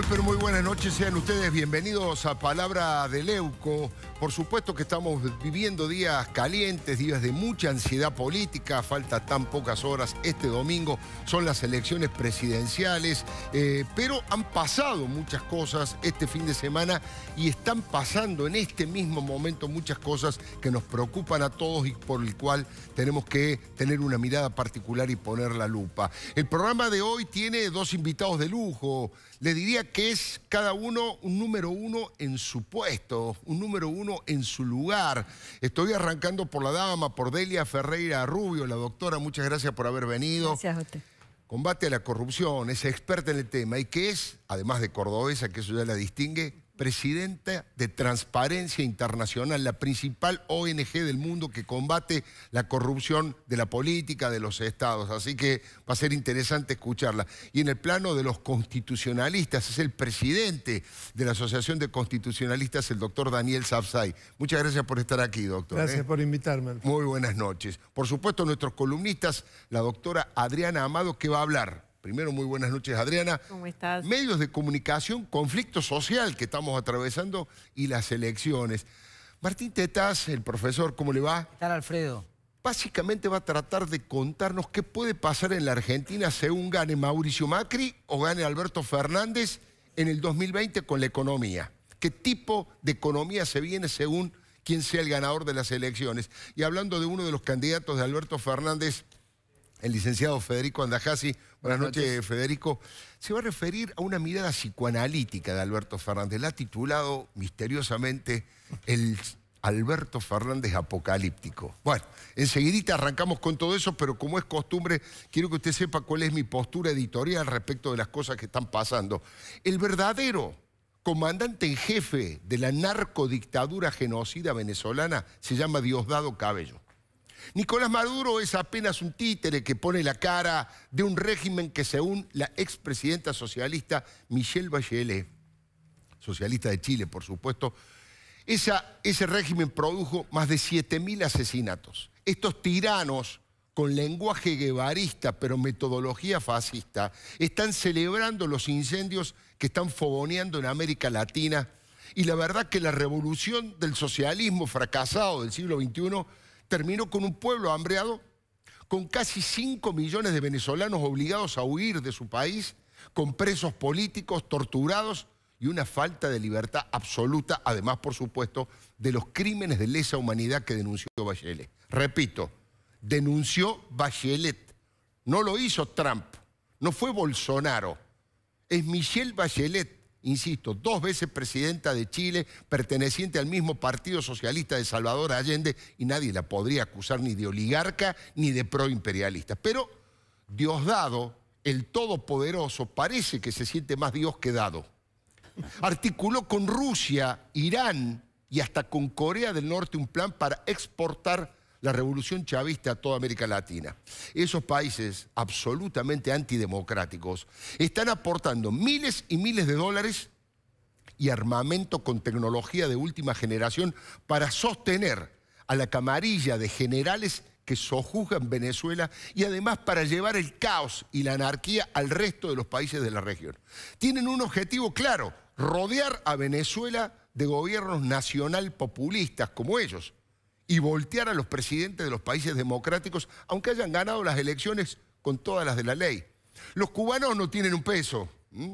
Muy pero muy buenas noches, sean ustedes bienvenidos a Palabra de Leuco. Por supuesto que estamos viviendo días calientes, días de mucha ansiedad política, falta tan pocas horas. Este domingo son las elecciones presidenciales, eh, pero han pasado muchas cosas este fin de semana y están pasando en este mismo momento muchas cosas que nos preocupan a todos y por el cual tenemos que tener una mirada particular y poner la lupa. El programa de hoy tiene dos invitados de lujo. Le diría que es cada uno un número uno en su puesto, un número uno en su lugar. Estoy arrancando por la dama, por Delia Ferreira Rubio, la doctora, muchas gracias por haber venido. Gracias a usted. Combate a la corrupción, es experta en el tema y que es, además de cordobesa, que eso ya la distingue, presidenta de Transparencia Internacional, la principal ONG del mundo que combate la corrupción de la política, de los estados. Así que va a ser interesante escucharla. Y en el plano de los constitucionalistas, es el presidente de la Asociación de Constitucionalistas, el doctor Daniel Sapsay. Muchas gracias por estar aquí, doctor. ¿eh? Gracias por invitarme. Muy buenas noches. Por supuesto, nuestros columnistas, la doctora Adriana Amado, que va a hablar Primero, muy buenas noches, Adriana. ¿Cómo estás? Medios de comunicación, conflicto social que estamos atravesando y las elecciones. Martín Tetas, el profesor, ¿cómo le va? ¿Qué Alfredo? Básicamente va a tratar de contarnos qué puede pasar en la Argentina según gane Mauricio Macri o gane Alberto Fernández en el 2020 con la economía. ¿Qué tipo de economía se viene según quién sea el ganador de las elecciones? Y hablando de uno de los candidatos de Alberto Fernández, el licenciado Federico Andajasi. Buenas, noches. Federico. Se va a referir a una mirada psicoanalítica de Alberto Fernández. La ha titulado misteriosamente el Alberto Fernández apocalíptico. Bueno, enseguidita arrancamos con todo eso, pero como es costumbre, quiero que usted sepa cuál es mi postura editorial respecto de las cosas que están pasando. El verdadero comandante en jefe de la narcodictadura genocida venezolana se llama Diosdado Cabello. Nicolás Maduro es apenas un títere que pone la cara de un régimen que según la expresidenta socialista Michelle Bachelet, socialista de Chile por supuesto, ese régimen produjo más de 7.000 asesinatos. Estos tiranos con lenguaje guevarista pero metodología fascista están celebrando los incendios que están fogoneando en América Latina y la verdad que la revolución del socialismo fracasado del siglo XXI terminó con un pueblo hambreado, con casi 5 millones de venezolanos obligados a huir de su país, con presos políticos, torturados y una falta de libertad absoluta, además, por supuesto, de los crímenes de lesa humanidad que denunció Bachelet. Repito, denunció Bachelet, no lo hizo Trump, no fue Bolsonaro, es Michelle Bachelet insisto, dos veces presidenta de Chile, perteneciente al mismo Partido Socialista de Salvador Allende, y nadie la podría acusar ni de oligarca ni de proimperialista. Pero Diosdado, el todopoderoso, parece que se siente más Dios que dado. Articuló con Rusia, Irán y hasta con Corea del Norte un plan para exportar la revolución chavista a toda América Latina. Esos países absolutamente antidemocráticos están aportando miles y miles de dólares y armamento con tecnología de última generación para sostener a la camarilla de generales que sojuzgan Venezuela y además para llevar el caos y la anarquía al resto de los países de la región. Tienen un objetivo claro, rodear a Venezuela de gobiernos nacional populistas como ellos y voltear a los presidentes de los países democráticos, aunque hayan ganado las elecciones con todas las de la ley. Los cubanos no tienen un peso,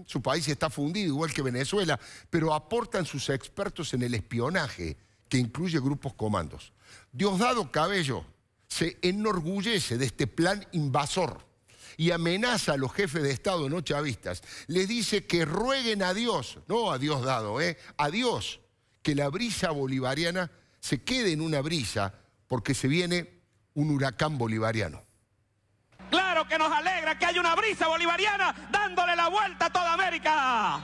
su país está fundido igual que Venezuela, pero aportan sus expertos en el espionaje, que incluye grupos comandos. Diosdado Cabello se enorgullece de este plan invasor y amenaza a los jefes de Estado no chavistas. Les dice que rueguen a Dios, no a Diosdado, ¿eh? a Dios, que la brisa bolivariana se quede en una brisa porque se viene un huracán bolivariano. Claro que nos alegra que haya una brisa bolivariana dándole la vuelta a toda América.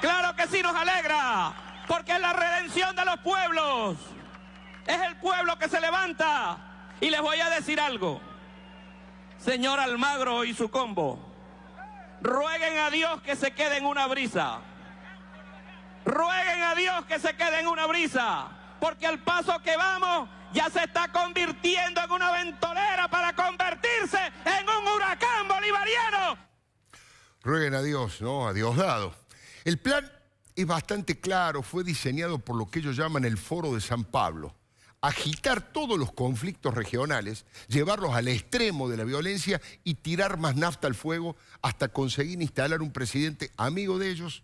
Claro que sí nos alegra, porque es la redención de los pueblos. Es el pueblo que se levanta. Y les voy a decir algo, señor Almagro y su combo. Rueguen a Dios que se quede en una brisa. Rueguen a Dios que se quede en una brisa porque al paso que vamos ya se está convirtiendo en una ventolera para convertirse en un huracán bolivariano. Rueguen a Dios, ¿no? A Dios dado. El plan es bastante claro, fue diseñado por lo que ellos llaman el Foro de San Pablo. Agitar todos los conflictos regionales, llevarlos al extremo de la violencia y tirar más nafta al fuego hasta conseguir instalar un presidente amigo de ellos.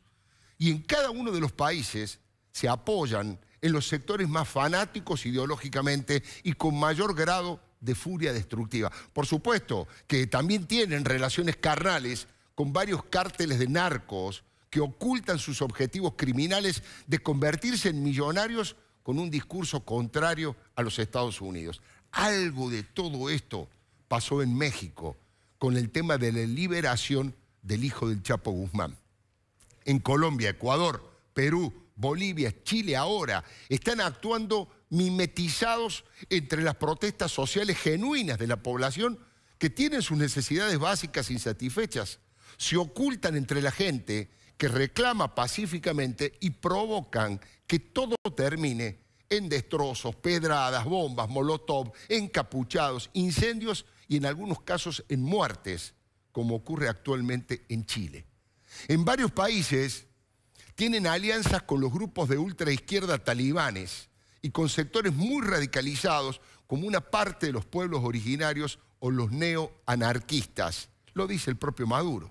Y en cada uno de los países se apoyan en los sectores más fanáticos ideológicamente y con mayor grado de furia destructiva. Por supuesto que también tienen relaciones carnales con varios cárteles de narcos que ocultan sus objetivos criminales de convertirse en millonarios con un discurso contrario a los Estados Unidos. Algo de todo esto pasó en México con el tema de la liberación del hijo del Chapo Guzmán. En Colombia, Ecuador, Perú, Bolivia, Chile ahora, están actuando mimetizados entre las protestas sociales genuinas de la población que tienen sus necesidades básicas insatisfechas. Se ocultan entre la gente que reclama pacíficamente y provocan que todo termine en destrozos, pedradas, bombas, molotov, encapuchados, incendios y en algunos casos en muertes, como ocurre actualmente en Chile. En varios países tienen alianzas con los grupos de ultraizquierda talibanes y con sectores muy radicalizados como una parte de los pueblos originarios o los neoanarquistas. Lo dice el propio Maduro.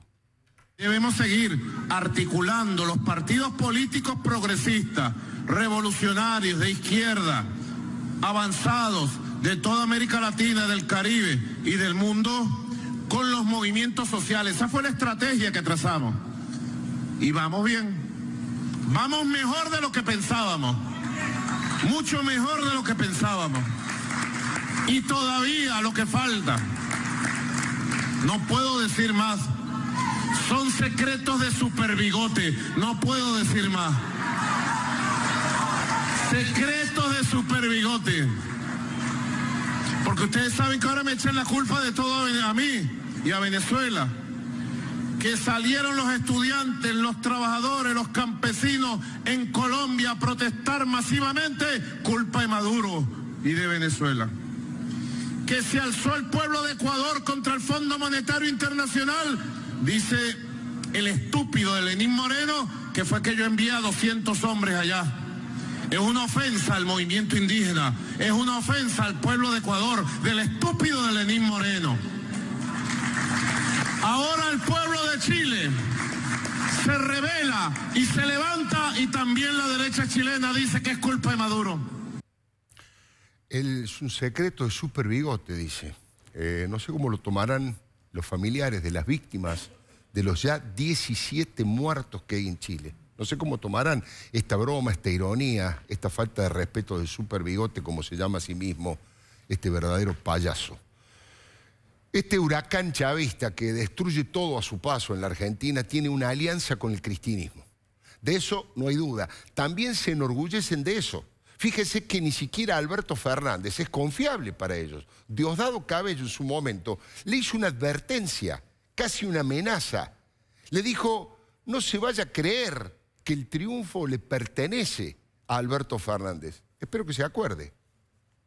Debemos seguir articulando los partidos políticos progresistas, revolucionarios de izquierda, avanzados de toda América Latina, del Caribe y del mundo con los movimientos sociales. Esa fue la estrategia que trazamos. Y vamos bien. Vamos mejor de lo que pensábamos, mucho mejor de lo que pensábamos. Y todavía lo que falta, no puedo decir más, son secretos de superbigote, no puedo decir más. Secretos de superbigote. Porque ustedes saben que ahora me echan la culpa de todo a mí y a Venezuela que salieron los estudiantes, los trabajadores, los campesinos en Colombia a protestar masivamente, culpa de Maduro y de Venezuela. Que se alzó el pueblo de Ecuador contra el Fondo Monetario Internacional, dice el estúpido de Lenín Moreno, que fue que yo envié a 200 hombres allá. Es una ofensa al movimiento indígena, es una ofensa al pueblo de Ecuador, del estúpido de Lenín Moreno. Ahora el pueblo de Chile se revela y se levanta y también la derecha chilena dice que es culpa de Maduro. es un secreto de super bigote, dice. Eh, no sé cómo lo tomarán los familiares de las víctimas de los ya 17 muertos que hay en Chile. No sé cómo tomarán esta broma, esta ironía, esta falta de respeto del super bigote, como se llama a sí mismo, este verdadero payaso. Este huracán chavista que destruye todo a su paso en la Argentina tiene una alianza con el cristinismo. De eso no hay duda. También se enorgullecen de eso. Fíjese que ni siquiera Alberto Fernández es confiable para ellos. Diosdado Cabello en su momento le hizo una advertencia, casi una amenaza. Le dijo, no se vaya a creer que el triunfo le pertenece a Alberto Fernández. Espero que se acuerde.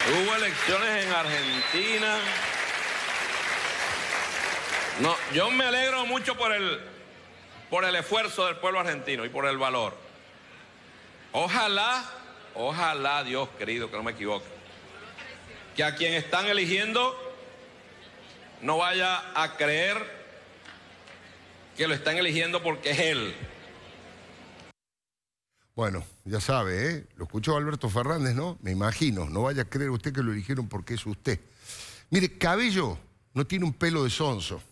Hubo elecciones en Argentina no, yo me alegro mucho por el, por el esfuerzo del pueblo argentino y por el valor. Ojalá, ojalá, Dios querido, que no me equivoque, que a quien están eligiendo no vaya a creer que lo están eligiendo porque es él. Bueno, ya sabe, ¿eh? lo escuchó Alberto Fernández, ¿no? Me imagino, no vaya a creer usted que lo eligieron porque es usted. Mire, Cabello no tiene un pelo de sonso.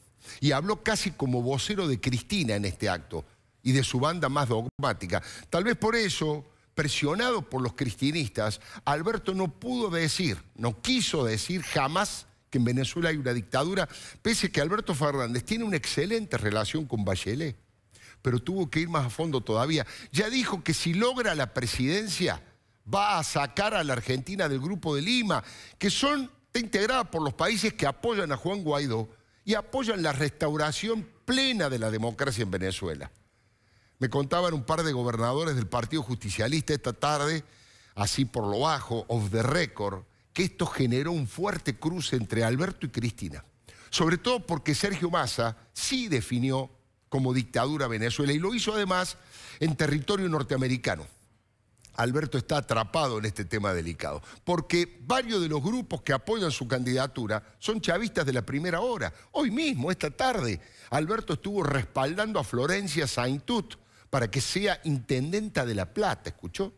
Y habló casi como vocero de Cristina en este acto y de su banda más dogmática. Tal vez por eso, presionado por los cristinistas, Alberto no pudo decir, no quiso decir jamás que en Venezuela hay una dictadura, pese que Alberto Fernández tiene una excelente relación con Bachelet, pero tuvo que ir más a fondo todavía. Ya dijo que si logra la presidencia va a sacar a la Argentina del Grupo de Lima, que son, está integrada por los países que apoyan a Juan Guaidó, y apoyan la restauración plena de la democracia en Venezuela. Me contaban un par de gobernadores del Partido Justicialista esta tarde, así por lo bajo, of the record, que esto generó un fuerte cruce entre Alberto y Cristina. Sobre todo porque Sergio Massa sí definió como dictadura Venezuela y lo hizo además en territorio norteamericano. Alberto está atrapado en este tema delicado, porque varios de los grupos que apoyan su candidatura son chavistas de la primera hora. Hoy mismo, esta tarde, Alberto estuvo respaldando a Florencia Saintut para que sea intendenta de La Plata, ¿escuchó?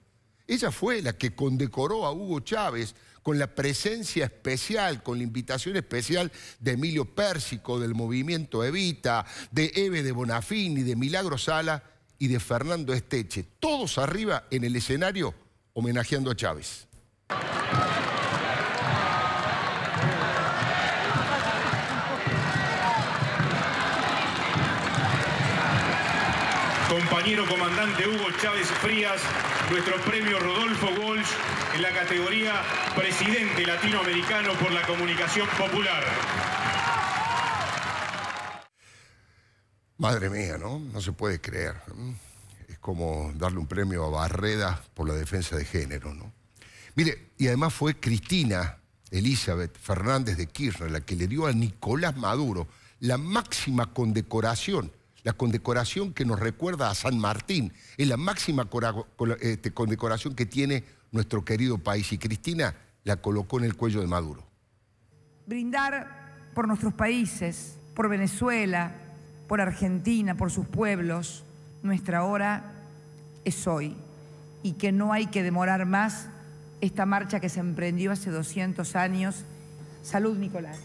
Ella fue la que condecoró a Hugo Chávez con la presencia especial, con la invitación especial de Emilio Pérsico, del movimiento Evita, de Eve de Bonafini, de Milagro Sala y de Fernando Esteche, todos arriba en el escenario homenajeando a Chávez. Compañero comandante Hugo Chávez Frías, nuestro premio Rodolfo Walsh en la categoría Presidente Latinoamericano por la Comunicación Popular. Madre mía, ¿no? No se puede creer. Es como darle un premio a Barreda por la defensa de género, ¿no? Mire, y además fue Cristina Elizabeth Fernández de Kirchner la que le dio a Nicolás Maduro la máxima condecoración, la condecoración que nos recuerda a San Martín, es la máxima este, condecoración que tiene nuestro querido país y Cristina la colocó en el cuello de Maduro. Brindar por nuestros países, por Venezuela, por Argentina, por sus pueblos, nuestra hora es hoy y que no hay que demorar más esta marcha que se emprendió hace 200 años. Salud, Nicolás.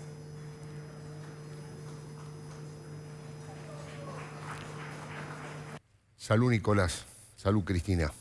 Salud, Nicolás. Salud, Cristina.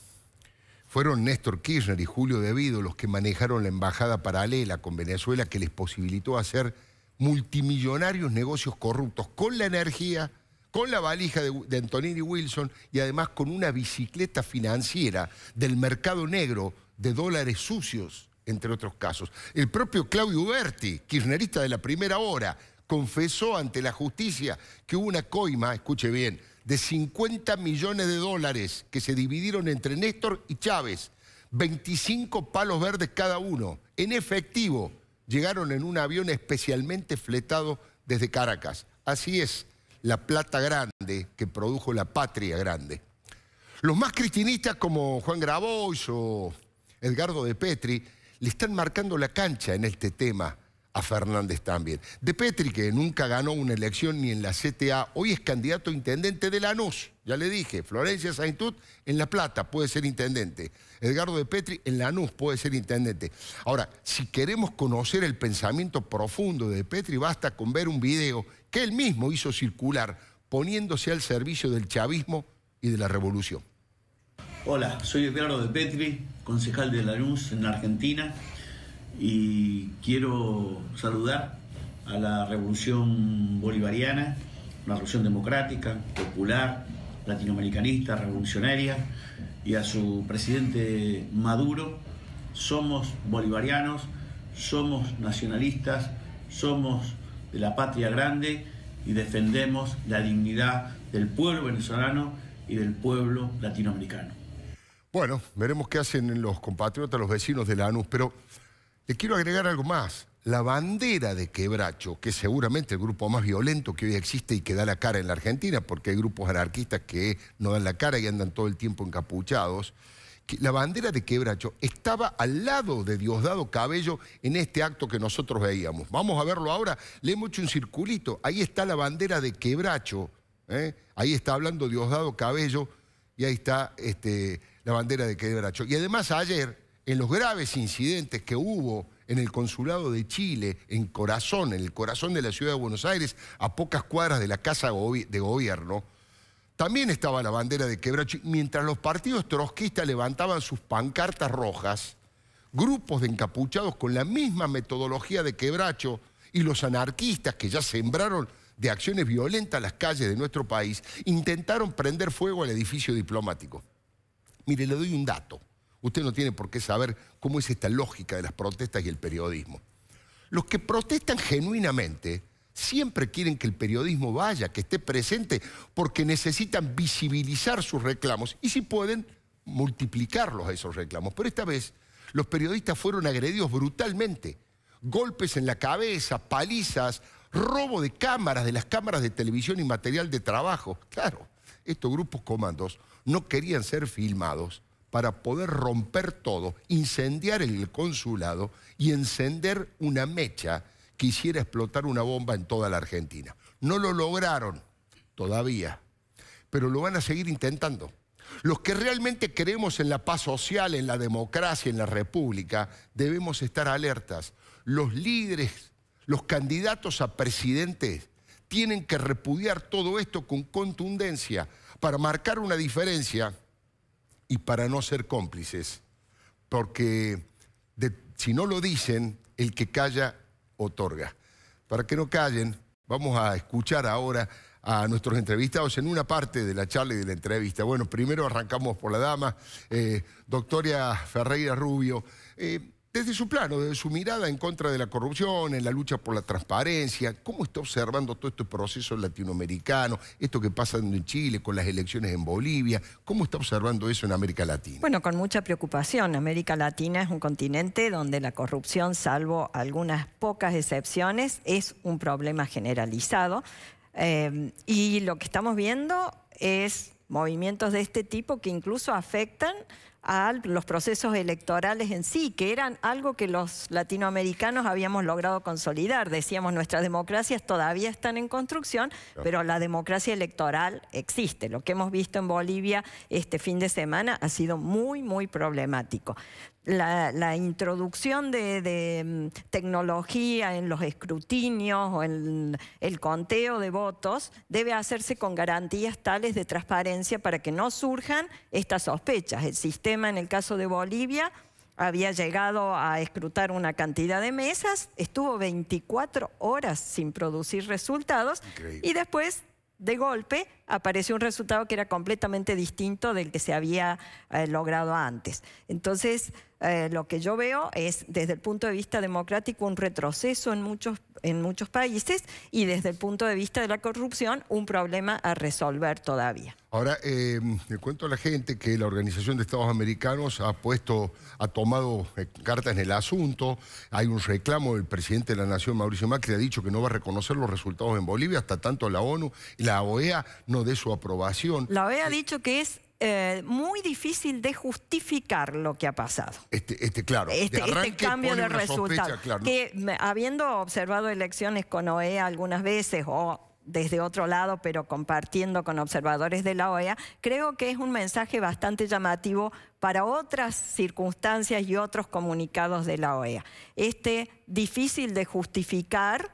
Fueron Néstor Kirchner y Julio Devido los que manejaron la embajada paralela con Venezuela que les posibilitó hacer multimillonarios negocios corruptos con la energía, con la valija de, Antonini Wilson y además con una bicicleta financiera del mercado negro de dólares sucios, entre otros casos. El propio Claudio Berti, kirchnerista de la primera hora, confesó ante la justicia que hubo una coima, escuche bien, de 50 millones de dólares que se dividieron entre Néstor y Chávez, 25 palos verdes cada uno, en efectivo llegaron en un avión especialmente fletado desde Caracas. Así es la plata grande que produjo la patria grande. Los más cristinistas como Juan Grabois o Edgardo de Petri le están marcando la cancha en este tema a Fernández también. De Petri, que nunca ganó una elección ni en la CTA, hoy es candidato a intendente de Lanús, ya le dije, Florencia Saintut en La Plata puede ser intendente. Edgardo de Petri en Lanús puede ser intendente. Ahora, si queremos conocer el pensamiento profundo de Petri, basta con ver un video que él mismo hizo circular, poniéndose al servicio del chavismo y de la revolución. Hola, soy Edgardo de Petri, concejal de Lanús en Argentina, y quiero saludar a la revolución bolivariana, la revolución democrática, popular, latinoamericanista, revolucionaria, y a su presidente Maduro, somos bolivarianos, somos nacionalistas, somos de la patria grande y defendemos la dignidad del pueblo venezolano y del pueblo latinoamericano. Bueno, veremos qué hacen los compatriotas, los vecinos de ANUS, pero le quiero agregar algo más la bandera de Quebracho, que es seguramente el grupo más violento que hoy existe y que da la cara en la Argentina, porque hay grupos anarquistas que no dan la cara y andan todo el tiempo encapuchados, la bandera de Quebracho estaba al lado de Diosdado Cabello en este acto que nosotros veíamos. Vamos a verlo ahora, le hemos hecho un circulito, ahí está la bandera de Quebracho, ¿eh? ahí está hablando Diosdado Cabello y ahí está este, la bandera de Quebracho. Y además ayer, en los graves incidentes que hubo en el Consulado de Chile, en corazón, en el corazón de la ciudad de Buenos Aires, a pocas cuadras de la Casa de Gobierno, también estaba la bandera de Quebracho. Mientras los partidos trotskistas levantaban sus pancartas rojas, grupos de encapuchados con la misma metodología de quebracho y los anarquistas que ya sembraron de acciones violentas las calles de nuestro país, intentaron prender fuego al edificio diplomático. Mire, le doy un dato. Usted no tiene por qué saber cómo es esta lógica de las protestas y el periodismo. Los que protestan genuinamente siempre quieren que el periodismo vaya, que esté presente, porque necesitan visibilizar sus reclamos y si pueden, multiplicarlos a esos reclamos. Pero esta vez los periodistas fueron agredidos brutalmente. Golpes en la cabeza, palizas, robo de cámaras, de las cámaras de televisión y material de trabajo. Claro, estos grupos comandos no querían ser filmados para poder romper todo, incendiar el consulado y encender una mecha que hiciera explotar una bomba en toda la Argentina. No lo lograron todavía, pero lo van a seguir intentando. Los que realmente creemos en la paz social, en la democracia, en la república, debemos estar alertas. Los líderes, los candidatos a presidentes, tienen que repudiar todo esto con contundencia para marcar una diferencia y para no ser cómplices, porque si no lo dicen, el que calla otorga. Para que no callen, vamos a escuchar ahora a nuestros entrevistados en una parte de la charla y de la entrevista. Bueno, primero arrancamos por la dama, eh, doctora Ferreira Rubio. Eh, desde su plano, desde su mirada en contra de la corrupción, en la lucha por la transparencia, ¿cómo está observando todo este proceso latinoamericano, esto que pasa en Chile, con las elecciones en Bolivia? ¿Cómo está observando eso en América Latina? Bueno, con mucha preocupación. América Latina es un continente donde la corrupción, salvo algunas pocas excepciones, es un problema generalizado. Eh, y lo que estamos viendo es movimientos de este tipo que incluso afectan a los procesos electorales en sí, que eran algo que los latinoamericanos habíamos logrado consolidar. Decíamos, nuestras democracias todavía están en construcción, pero la democracia electoral existe. Lo que hemos visto en Bolivia este fin de semana ha sido muy, muy problemático la, introducción de, mm, tecnología en los escrutinios o en el conteo de votos debe hacerse con garantías tales de transparencia para que no surjan estas sospechas. El sistema en el caso de Bolivia había llegado a escrutar una cantidad de mesas, estuvo 24 horas sin producir resultados y después de golpe apareció un resultado que era completamente distinto del que se había eh, logrado antes. Entonces, eh, lo que yo veo es desde el punto de vista democrático un retroceso en muchos, en muchos países y desde el punto de vista de la corrupción un problema a resolver todavía. Ahora, eh, le cuento a la gente que la Organización de Estados Americanos ha puesto, ha tomado eh, cartas en el asunto. Hay un reclamo del presidente de la Nación, Mauricio Macri, ha dicho que no va a reconocer los resultados en Bolivia hasta tanto la ONU y la OEA no dé su aprobación. La OEA ha eh, dicho que es eh, muy difícil de justificar lo que ha pasado. Este, este claro. Este, este cambio de resultado. Que habiendo observado elecciones con OEA algunas veces o desde otro lado, pero compartiendo con observadores de la OEA, creo que es un mensaje bastante llamativo para otras circunstancias y otros comunicados de la OEA. Este difícil de justificar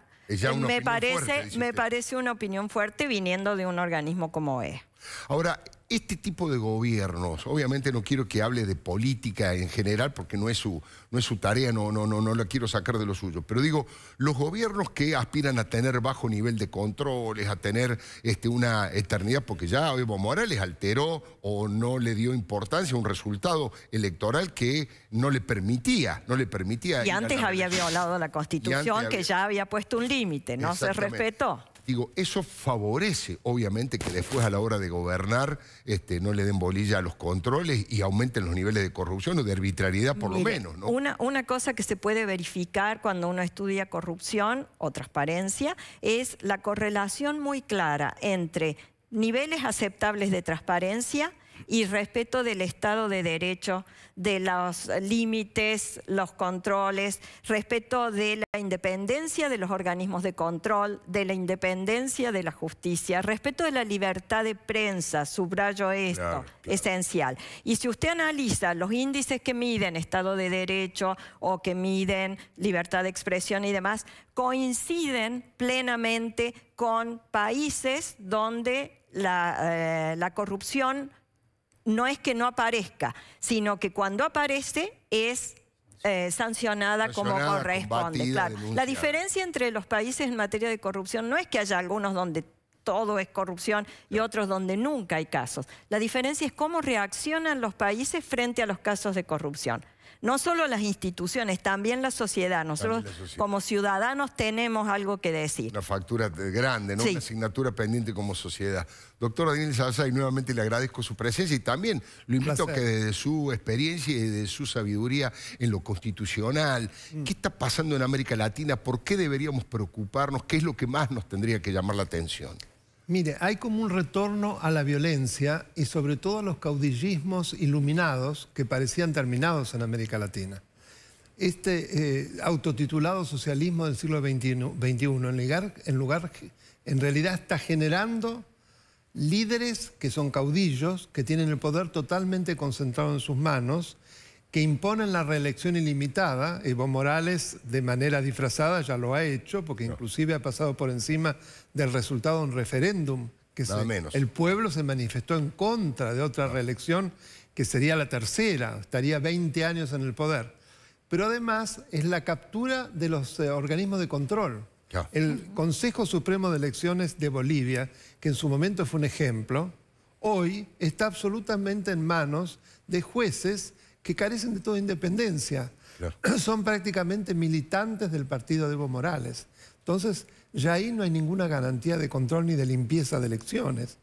me parece, me parece una opinión fuerte viniendo de un organismo como OEA. Ahora, este tipo de gobiernos, obviamente no quiero que hable de política en general porque no es su, no es su tarea, no, no, no, no la quiero sacar de lo suyo, pero digo, los gobiernos que aspiran a tener bajo nivel de controles, a tener este, una eternidad, porque ya Evo Morales alteró o no le dio importancia a un resultado electoral que no le permitía, no le permitía. Y antes había violado la Constitución, que ya había puesto un límite, no se respetó. Digo, eso favorece, obviamente, que después a la hora de gobernar este, no le den bolilla a los controles y aumenten los niveles de corrupción o de arbitrariedad, por lo menos. Una, una cosa que se puede verificar cuando uno estudia corrupción o transparencia es la correlación muy clara entre niveles aceptables de transparencia y respeto del Estado de Derecho, de los límites, los controles, respeto de la independencia de los organismos de control, de la independencia de la justicia, respeto de la libertad de prensa, subrayo esto, esencial. Y si usted analiza los índices que miden Estado de Derecho o que miden libertad de expresión y demás, coinciden plenamente con países donde la, eh, la corrupción no es que no aparezca, sino que cuando aparece es eh, sancionada, como corresponde. La diferencia entre los países en materia de corrupción no es que haya algunos donde todo es corrupción y otros donde nunca hay casos. La diferencia es cómo reaccionan los países frente a los casos de corrupción. No solo las instituciones, también la sociedad. Nosotros como ciudadanos tenemos algo que decir. Una factura grande, ¿no? Una asignatura pendiente como sociedad. Doctor Daniel Salazar, y nuevamente le agradezco su presencia y también lo invito a que desde su experiencia y de su sabiduría en lo constitucional, mm. ¿qué está pasando en América Latina? ¿Por qué deberíamos preocuparnos? ¿Qué es lo que más nos tendría que llamar la atención? Mire, hay como un retorno a la violencia y sobre todo a los caudillismos iluminados que parecían terminados en América Latina. Este eh, autotitulado socialismo del siglo XXI, en, lugar, en, lugar, en realidad está generando líderes que son caudillos, que tienen el poder totalmente concentrado en sus manos que imponen la reelección ilimitada. Evo Morales, de manera disfrazada, ya lo ha hecho, porque inclusive ha pasado por encima del resultado de un referéndum. Que Nada El pueblo se manifestó en contra de otra ah. reelección, que sería la tercera, estaría 20 años en el poder. Pero además es la captura de los eh, organismos de control. El Consejo Supremo de Elecciones de Bolivia, que en su momento fue un ejemplo, hoy está absolutamente en manos de jueces que carecen de toda independencia. Son prácticamente militantes del partido de Evo Morales. Entonces, ya ahí no hay ninguna garantía de control ni de limpieza de elecciones.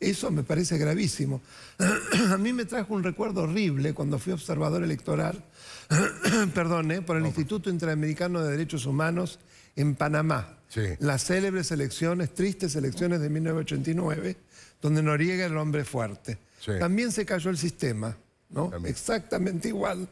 Eso me parece gravísimo. A mí me trajo un recuerdo horrible cuando fui observador electoral, perdone, eh, por el Instituto Interamericano de Derechos Humanos en Panamá. Las célebres elecciones, tristes elecciones de 1989, donde Noriega era el hombre fuerte. También se cayó el sistema. Exactamente igual.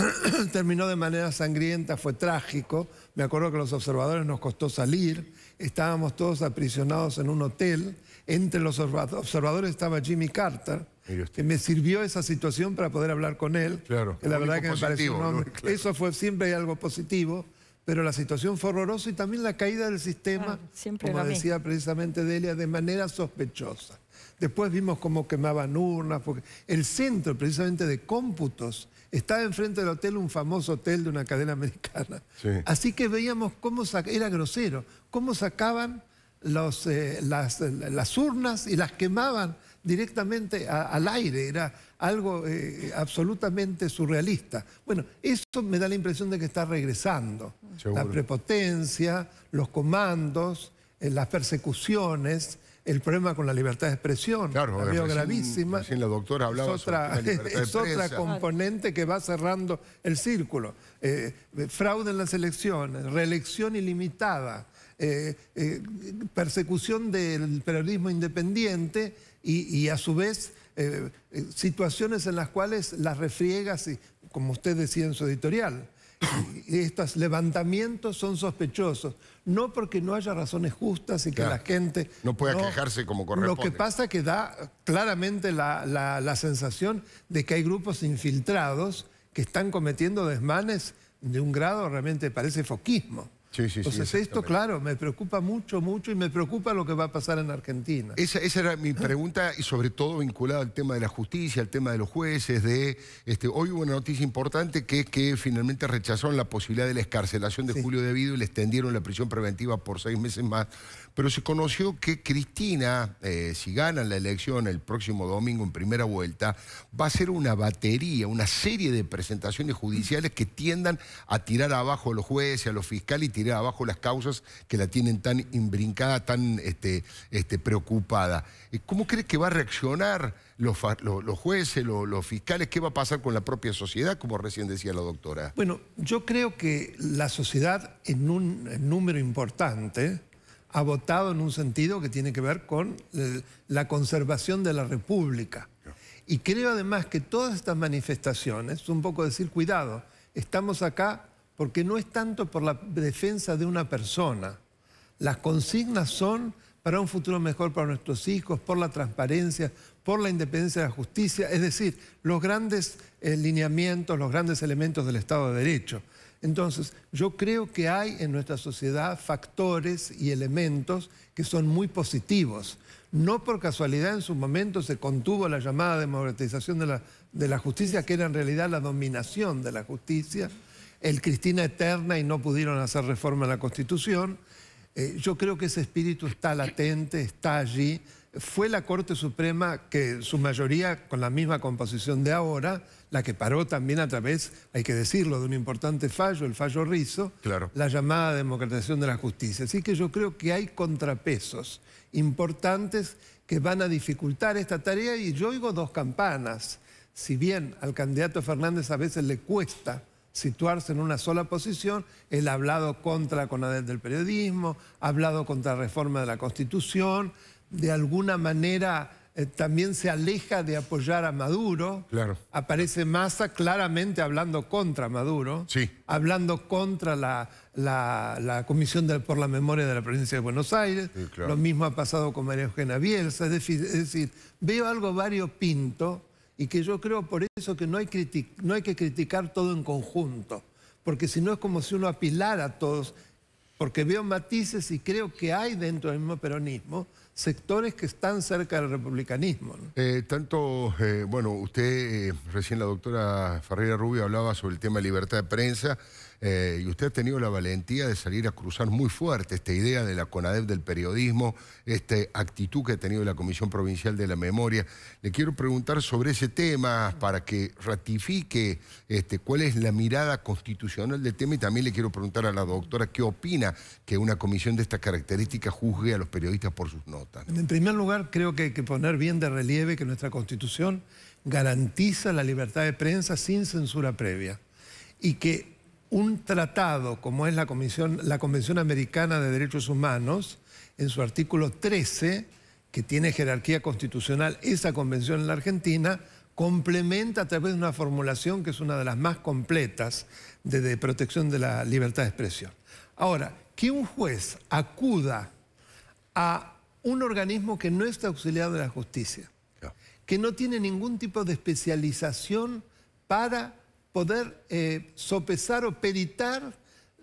Terminó de manera sangrienta, fue trágico. Me acuerdo que los observadores nos costó salir. Estábamos todos aprisionados en un hotel. Entre los observadores estaba Jimmy Carter, que me sirvió esa situación para poder hablar con él. Claro. la verdad que Eso fue siempre algo positivo pero la situación fue horrorosa y también la caída del sistema, siempre como decía precisamente Delia, de manera sospechosa. Después vimos cómo quemaban urnas, porque el centro precisamente de cómputos estaba enfrente del hotel, un famoso hotel de una cadena americana. Así que veíamos cómo era grosero, cómo sacaban eh, las, las urnas y las quemaban directamente al aire, era algo eh, absolutamente surrealista. Bueno, eso me da la impresión de que está regresando. La prepotencia, los comandos, eh, las persecuciones, el problema con la libertad de expresión, la gravísima. la doctora hablaba es otra, componente que va cerrando el círculo. Eh, fraude en las elecciones, reelección ilimitada, persecución del periodismo independiente y, a su vez eh, eh, situaciones en las cuales las refriegas, y, como usted decía en su editorial, estos levantamientos son sospechosos, no porque no haya razones justas y que la gente... No pueda quejarse como corresponde. Lo que pasa que da claramente la, la, sensación de que hay grupos infiltrados que están cometiendo desmanes de un grado realmente parece foquismo. Sí, sí, Entonces esto, claro, me preocupa mucho, mucho y me preocupa lo que va a pasar en Argentina. Esa, esa, era mi pregunta y sobre todo vinculada al tema de la justicia, al tema de los jueces, de este, hoy hubo una noticia importante que es que finalmente rechazaron la posibilidad de la escarcelación de Julio Debido y le extendieron la prisión preventiva por seis meses más pero se conoció que Cristina, eh, si gana la elección el próximo domingo en primera vuelta, va a ser una batería, una serie de presentaciones judiciales que tiendan a tirar abajo a los jueces, a los fiscales y tirar abajo las causas que la tienen tan imbrincada, tan este, este, preocupada. Eh, ¿Cómo cree que va a reaccionar los, jueces, los fiscales? ¿Qué va a pasar con la propia sociedad, como recién decía la doctora? Bueno, yo creo que la sociedad en un número importante ha votado en un sentido que tiene que ver con eh, la conservación de la República. Y creo además que todas estas manifestaciones, un poco decir, cuidado, estamos acá porque no es tanto por la defensa de una persona. Las consignas son para un futuro mejor para nuestros hijos, por la transparencia, por la independencia de la justicia, es decir, los grandes eh, lineamientos, los grandes elementos del Estado de Derecho. Entonces, yo creo que hay en nuestra sociedad factores y elementos que son muy positivos. No por casualidad en su momento se contuvo la llamada democratización de la, justicia, que era en realidad la dominación de la justicia, el Cristina Eterna y no pudieron hacer reforma a la Constitución. Eh, yo creo que ese espíritu está latente, está allí, fue la Corte Suprema que su mayoría, con la misma composición de ahora, la que paró también a través, hay que decirlo, de un importante fallo, el fallo Rizo, la llamada democratización de la justicia. Así que yo creo que hay contrapesos importantes que van a dificultar esta tarea y yo oigo dos campanas. Si bien al candidato Fernández a veces le cuesta situarse en una sola posición. Él ha hablado contra la del periodismo, ha hablado contra la reforma de la Constitución, de alguna manera eh, también se aleja de apoyar a Maduro. Claro. Aparece Massa claramente hablando contra Maduro, sí. hablando contra la, Comisión por la Memoria de la Provincia de Buenos Aires. Lo mismo ha pasado con María Eugenia Bielsa. Es decir, veo algo variopinto y que yo creo por eso que no hay, no hay que criticar todo en conjunto, porque si no es como si uno apilara a todos, porque veo matices y creo que hay dentro del mismo peronismo sectores que están cerca del republicanismo. Eh, tanto, eh, bueno, usted, eh, recién la doctora Ferreira Rubio hablaba sobre el tema de libertad de prensa, eh, y usted ha tenido la valentía de salir a cruzar muy fuerte esta idea de la CONADEP del periodismo, esta actitud que ha tenido la Comisión Provincial de la Memoria. Le quiero preguntar sobre ese tema para que ratifique este, cuál es la mirada constitucional del tema y también le quiero preguntar a la doctora qué opina que una comisión de esta característica juzgue a los periodistas por sus notas. En primer lugar, creo que hay que poner bien de relieve que nuestra Constitución garantiza la libertad de prensa sin censura previa y que un tratado como es la, Comisión, la Convención Americana de Derechos Humanos, en su artículo 13, que tiene jerarquía constitucional, esa convención en la Argentina, complementa a través de una formulación que es una de las más completas de, de, protección de la libertad de expresión. Ahora, que un juez acuda a un organismo que no está auxiliado de la justicia, que no tiene ningún tipo de especialización para poder eh, sopesar o peritar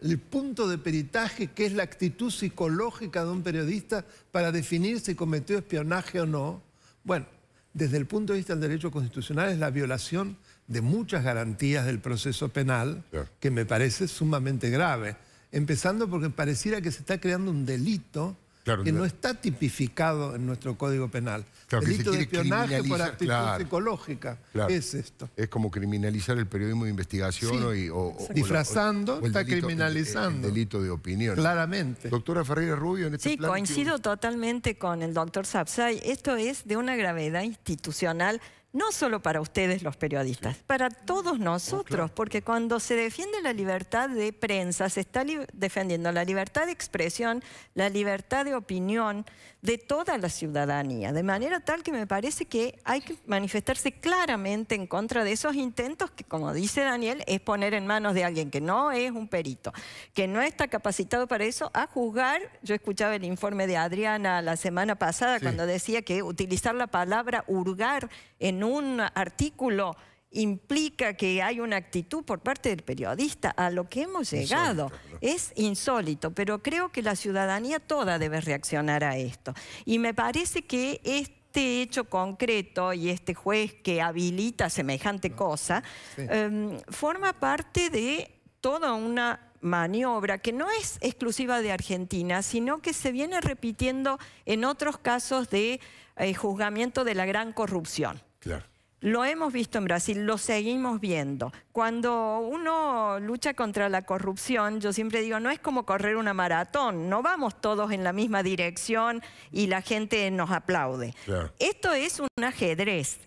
el punto de peritaje que es la actitud psicológica de un periodista para definir si cometió espionaje o no. Bueno, desde el punto de vista del derecho constitucional es la violación de muchas garantías del proceso penal, que me parece sumamente grave. Empezando porque pareciera que se está creando un delito que no está tipificado en nuestro Código Penal. Delito de espionaje por actitud psicológica. es esto? Es como criminalizar el periodismo de investigación o, y, Disfrazando, está criminalizando. delito de opinión. Claramente. Doctora Ferreira Rubio, en este Sí, coincido totalmente con el doctor Sapsay. Esto es de una gravedad institucional no solo para ustedes los periodistas, para todos nosotros, porque cuando se defiende la libertad de prensa, se está defendiendo la libertad de expresión, la libertad de opinión, de toda la ciudadanía, de manera tal que me parece que hay que manifestarse claramente en contra de esos intentos que, como dice Daniel, es poner en manos de alguien que no es un perito, que no está capacitado para eso, a juzgar. Yo escuchaba el informe de Adriana la semana pasada cuando decía que utilizar la palabra hurgar en un artículo implica que hay una actitud por parte del periodista a lo que hemos llegado. Es insólito, pero creo que la ciudadanía toda debe reaccionar a esto. Y me parece que este hecho concreto y este juez que habilita semejante cosa em, forma parte de toda una maniobra que no es exclusiva de Argentina, sino que se viene repitiendo en otros casos de eh, juzgamiento de la gran corrupción. Claro. Lo hemos visto en Brasil, lo seguimos viendo. Cuando uno lucha contra la corrupción, yo siempre digo, no es como correr una maratón, no vamos todos en la misma dirección y la gente nos aplaude. Esto es un ajedrez.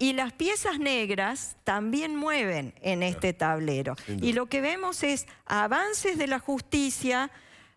Y las piezas negras también mueven en este tablero. Y lo que vemos es avances de la justicia,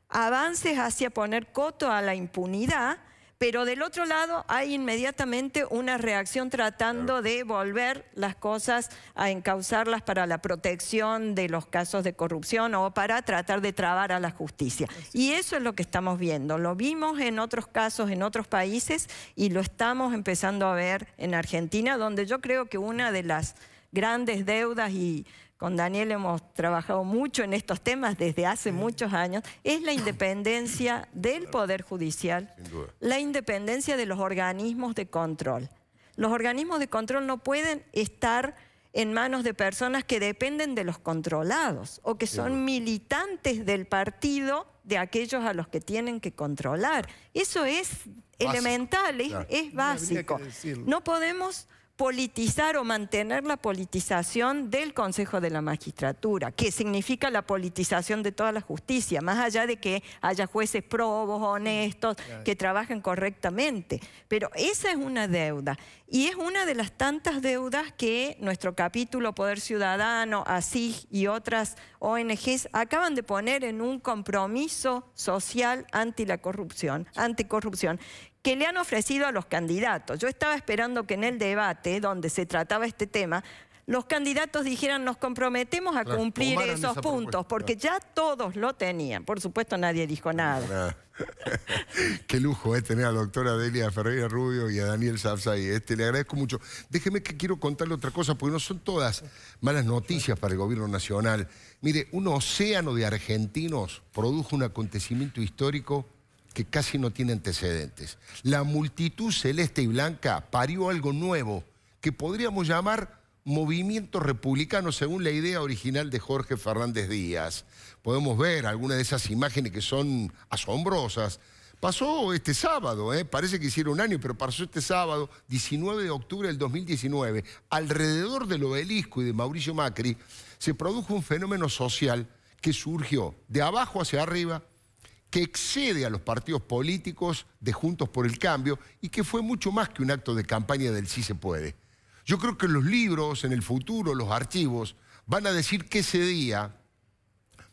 avances hacia poner coto a la impunidad pero del otro lado hay inmediatamente una reacción tratando de volver las cosas a encauzarlas para la protección de los casos de corrupción o para tratar de trabar a la justicia. Y eso es lo que estamos viendo. Lo vimos en otros casos, en otros países, y lo estamos empezando a ver en Argentina, donde yo creo que una de las grandes deudas y con Daniel hemos trabajado mucho en estos temas desde hace muchos años, es la independencia del Poder Judicial, la independencia de los organismos de control. Los organismos de control no pueden estar en manos de personas que dependen de los controlados o que son militantes del partido de aquellos a los que tienen que controlar. Eso es elemental, es básico. No podemos politizar o mantener la politización del Consejo de la Magistratura, que significa la politización de toda la justicia, más allá de que haya jueces probos, honestos, que trabajen correctamente. Pero esa es una deuda y es una de las tantas deudas que nuestro capítulo Poder Ciudadano, ASIG y otras ONGs acaban de poner en un compromiso social anti la corrupción, anticorrupción, que le han ofrecido a los candidatos. Yo estaba esperando que en el debate, donde se trataba este tema, los candidatos dijeran nos comprometemos a cumplir esos puntos, porque ya todos lo tenían. Por supuesto nadie dijo nada. Qué lujo es eh, tener a la doctora Delia Ferreira Rubio y a Daniel Y Este, le agradezco mucho. Déjeme que quiero contarle otra cosa, porque no son todas malas noticias para el gobierno nacional. Mire, un océano de argentinos produjo un acontecimiento histórico que casi no tiene antecedentes. La multitud celeste y blanca parió algo nuevo que podríamos llamar movimiento republicano según la idea original de Jorge Fernández Díaz. Podemos ver algunas de esas imágenes que son asombrosas. Pasó este sábado, ¿eh? parece que hicieron un año, pero pasó este sábado, 19 de octubre del 2019, alrededor del obelisco y de Mauricio Macri, se produjo un fenómeno social que surgió de abajo hacia arriba, que excede a los partidos políticos de Juntos por el Cambio y que fue mucho más que un acto de campaña del sí se puede. Yo creo que los libros en el futuro, los archivos, van a decir que ese día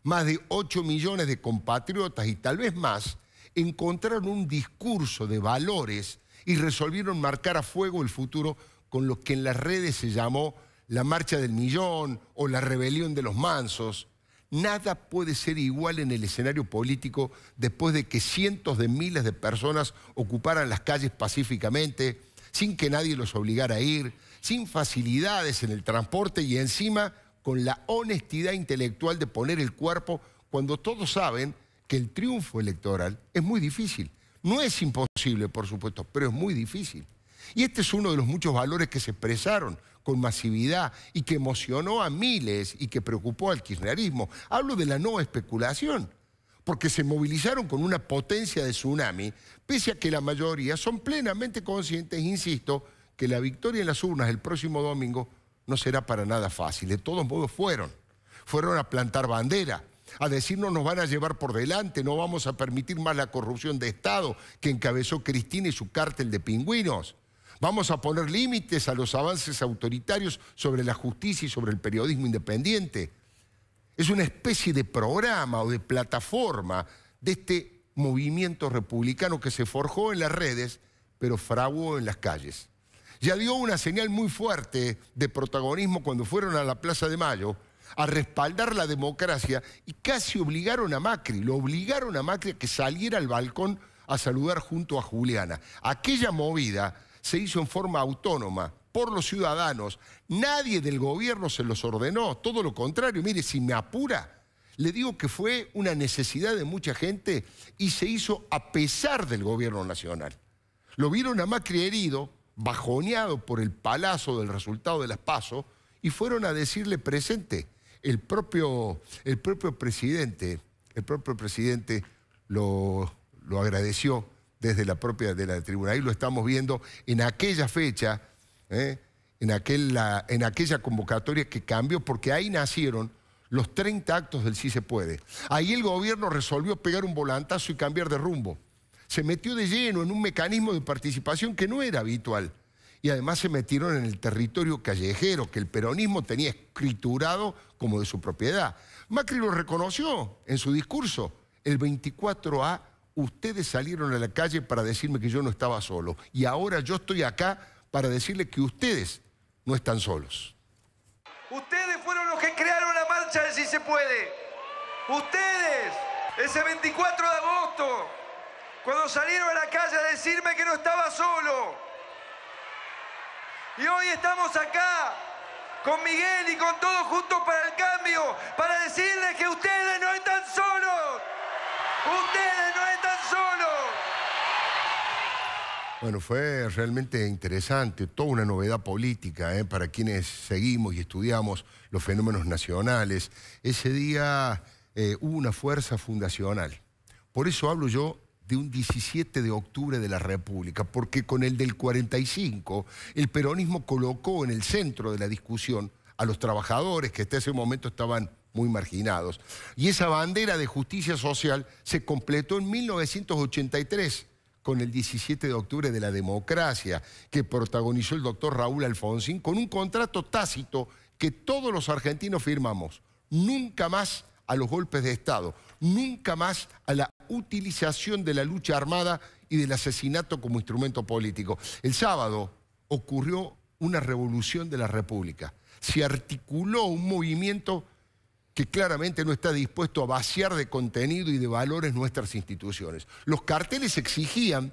más de 8 millones de compatriotas y tal vez más encontraron un discurso de valores y resolvieron marcar a fuego el futuro con lo que en las redes se llamó la marcha del millón o la rebelión de los mansos. Nada puede ser igual en el escenario político después de que cientos de miles de personas ocuparan las calles pacíficamente, sin que nadie los obligara a ir, sin facilidades en el transporte y encima con la honestidad intelectual de poner el cuerpo cuando todos saben que el triunfo electoral es muy difícil. No es imposible, por supuesto, pero es muy difícil. Y este es uno de los muchos valores que se expresaron con masividad y que emocionó a miles y que preocupó al kirchnerismo. Hablo de la no especulación, porque se movilizaron con una potencia de tsunami, pese a que la mayoría son plenamente conscientes, insisto, que la victoria en las urnas el próximo domingo no será para nada fácil. De todos modos fueron. Fueron a plantar bandera, a decirnos nos van a llevar por delante, no vamos a permitir más la corrupción de Estado que encabezó Cristina y su cártel de pingüinos. Vamos a poner límites a los avances autoritarios sobre la justicia y sobre el periodismo independiente. Es una especie de programa o de plataforma de este movimiento republicano que se forjó en las redes, pero fraguó en las calles. Ya dio una señal muy fuerte de protagonismo cuando fueron a la Plaza de Mayo a respaldar la democracia y casi obligaron a Macri, lo obligaron a Macri a que saliera al balcón a saludar junto a Juliana. Aquella movida se hizo en forma autónoma por los ciudadanos. Nadie del gobierno se los ordenó, todo lo contrario. Mire, si me apura, le digo que fue una necesidad de mucha gente y se hizo a pesar del gobierno nacional. Lo vieron a Macri herido, bajoneado por el palazo del resultado de las pasos y fueron a decirle presente. El propio, el propio presidente, el propio presidente lo, lo agradeció desde la propia de la tribuna. y lo estamos viendo en aquella fecha, ¿eh? en, en aquella convocatoria que cambió, porque ahí nacieron los 30 actos del sí se puede. Ahí el gobierno resolvió pegar un volantazo y cambiar de rumbo. Se metió de lleno en un mecanismo de participación que no era habitual. Y además se metieron en el territorio callejero que el peronismo tenía escriturado como de su propiedad. Macri lo reconoció en su discurso. El 24A ustedes salieron a la calle para decirme que yo no estaba solo. Y ahora yo estoy acá para decirles que ustedes no están solos. Ustedes fueron los que crearon la marcha de Si Se Puede. Ustedes, ese 24 de agosto, cuando salieron a la calle a decirme que no estaba solo. Y hoy estamos acá con Miguel y con todos juntos para el cambio, para decirles que ustedes no están solos. Ustedes Bueno, fue realmente interesante, toda una novedad política ¿eh? para quienes seguimos y estudiamos los fenómenos nacionales. Ese día eh, hubo una fuerza fundacional. Por eso hablo yo de un 17 de octubre de la República, porque con el del 45 el peronismo colocó en el centro de la discusión a los trabajadores que hasta ese momento estaban muy marginados. Y esa bandera de justicia social se completó en 1983 con el 17 de octubre de la democracia que protagonizó el doctor Raúl Alfonsín con un contrato tácito que todos los argentinos firmamos. Nunca más a los golpes de Estado, nunca más a la utilización de la lucha armada y del asesinato como instrumento político. El sábado ocurrió una revolución de la República. Se articuló un movimiento que claramente no está dispuesto a vaciar de contenido y de valores nuestras instituciones. Los carteles exigían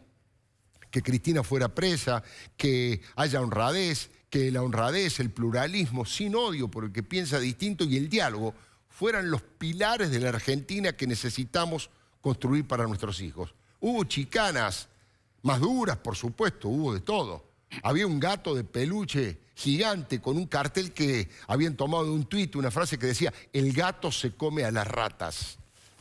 que Cristina fuera presa, que haya honradez, que la honradez, el pluralismo, sin odio por el que piensa distinto y el diálogo fueran los pilares de la Argentina que necesitamos construir para nuestros hijos. Hubo chicanas, más duras, por supuesto, hubo de todo. Había un gato de peluche gigante con un cartel que habían tomado de un tuit, una frase que decía, el gato se come a las ratas.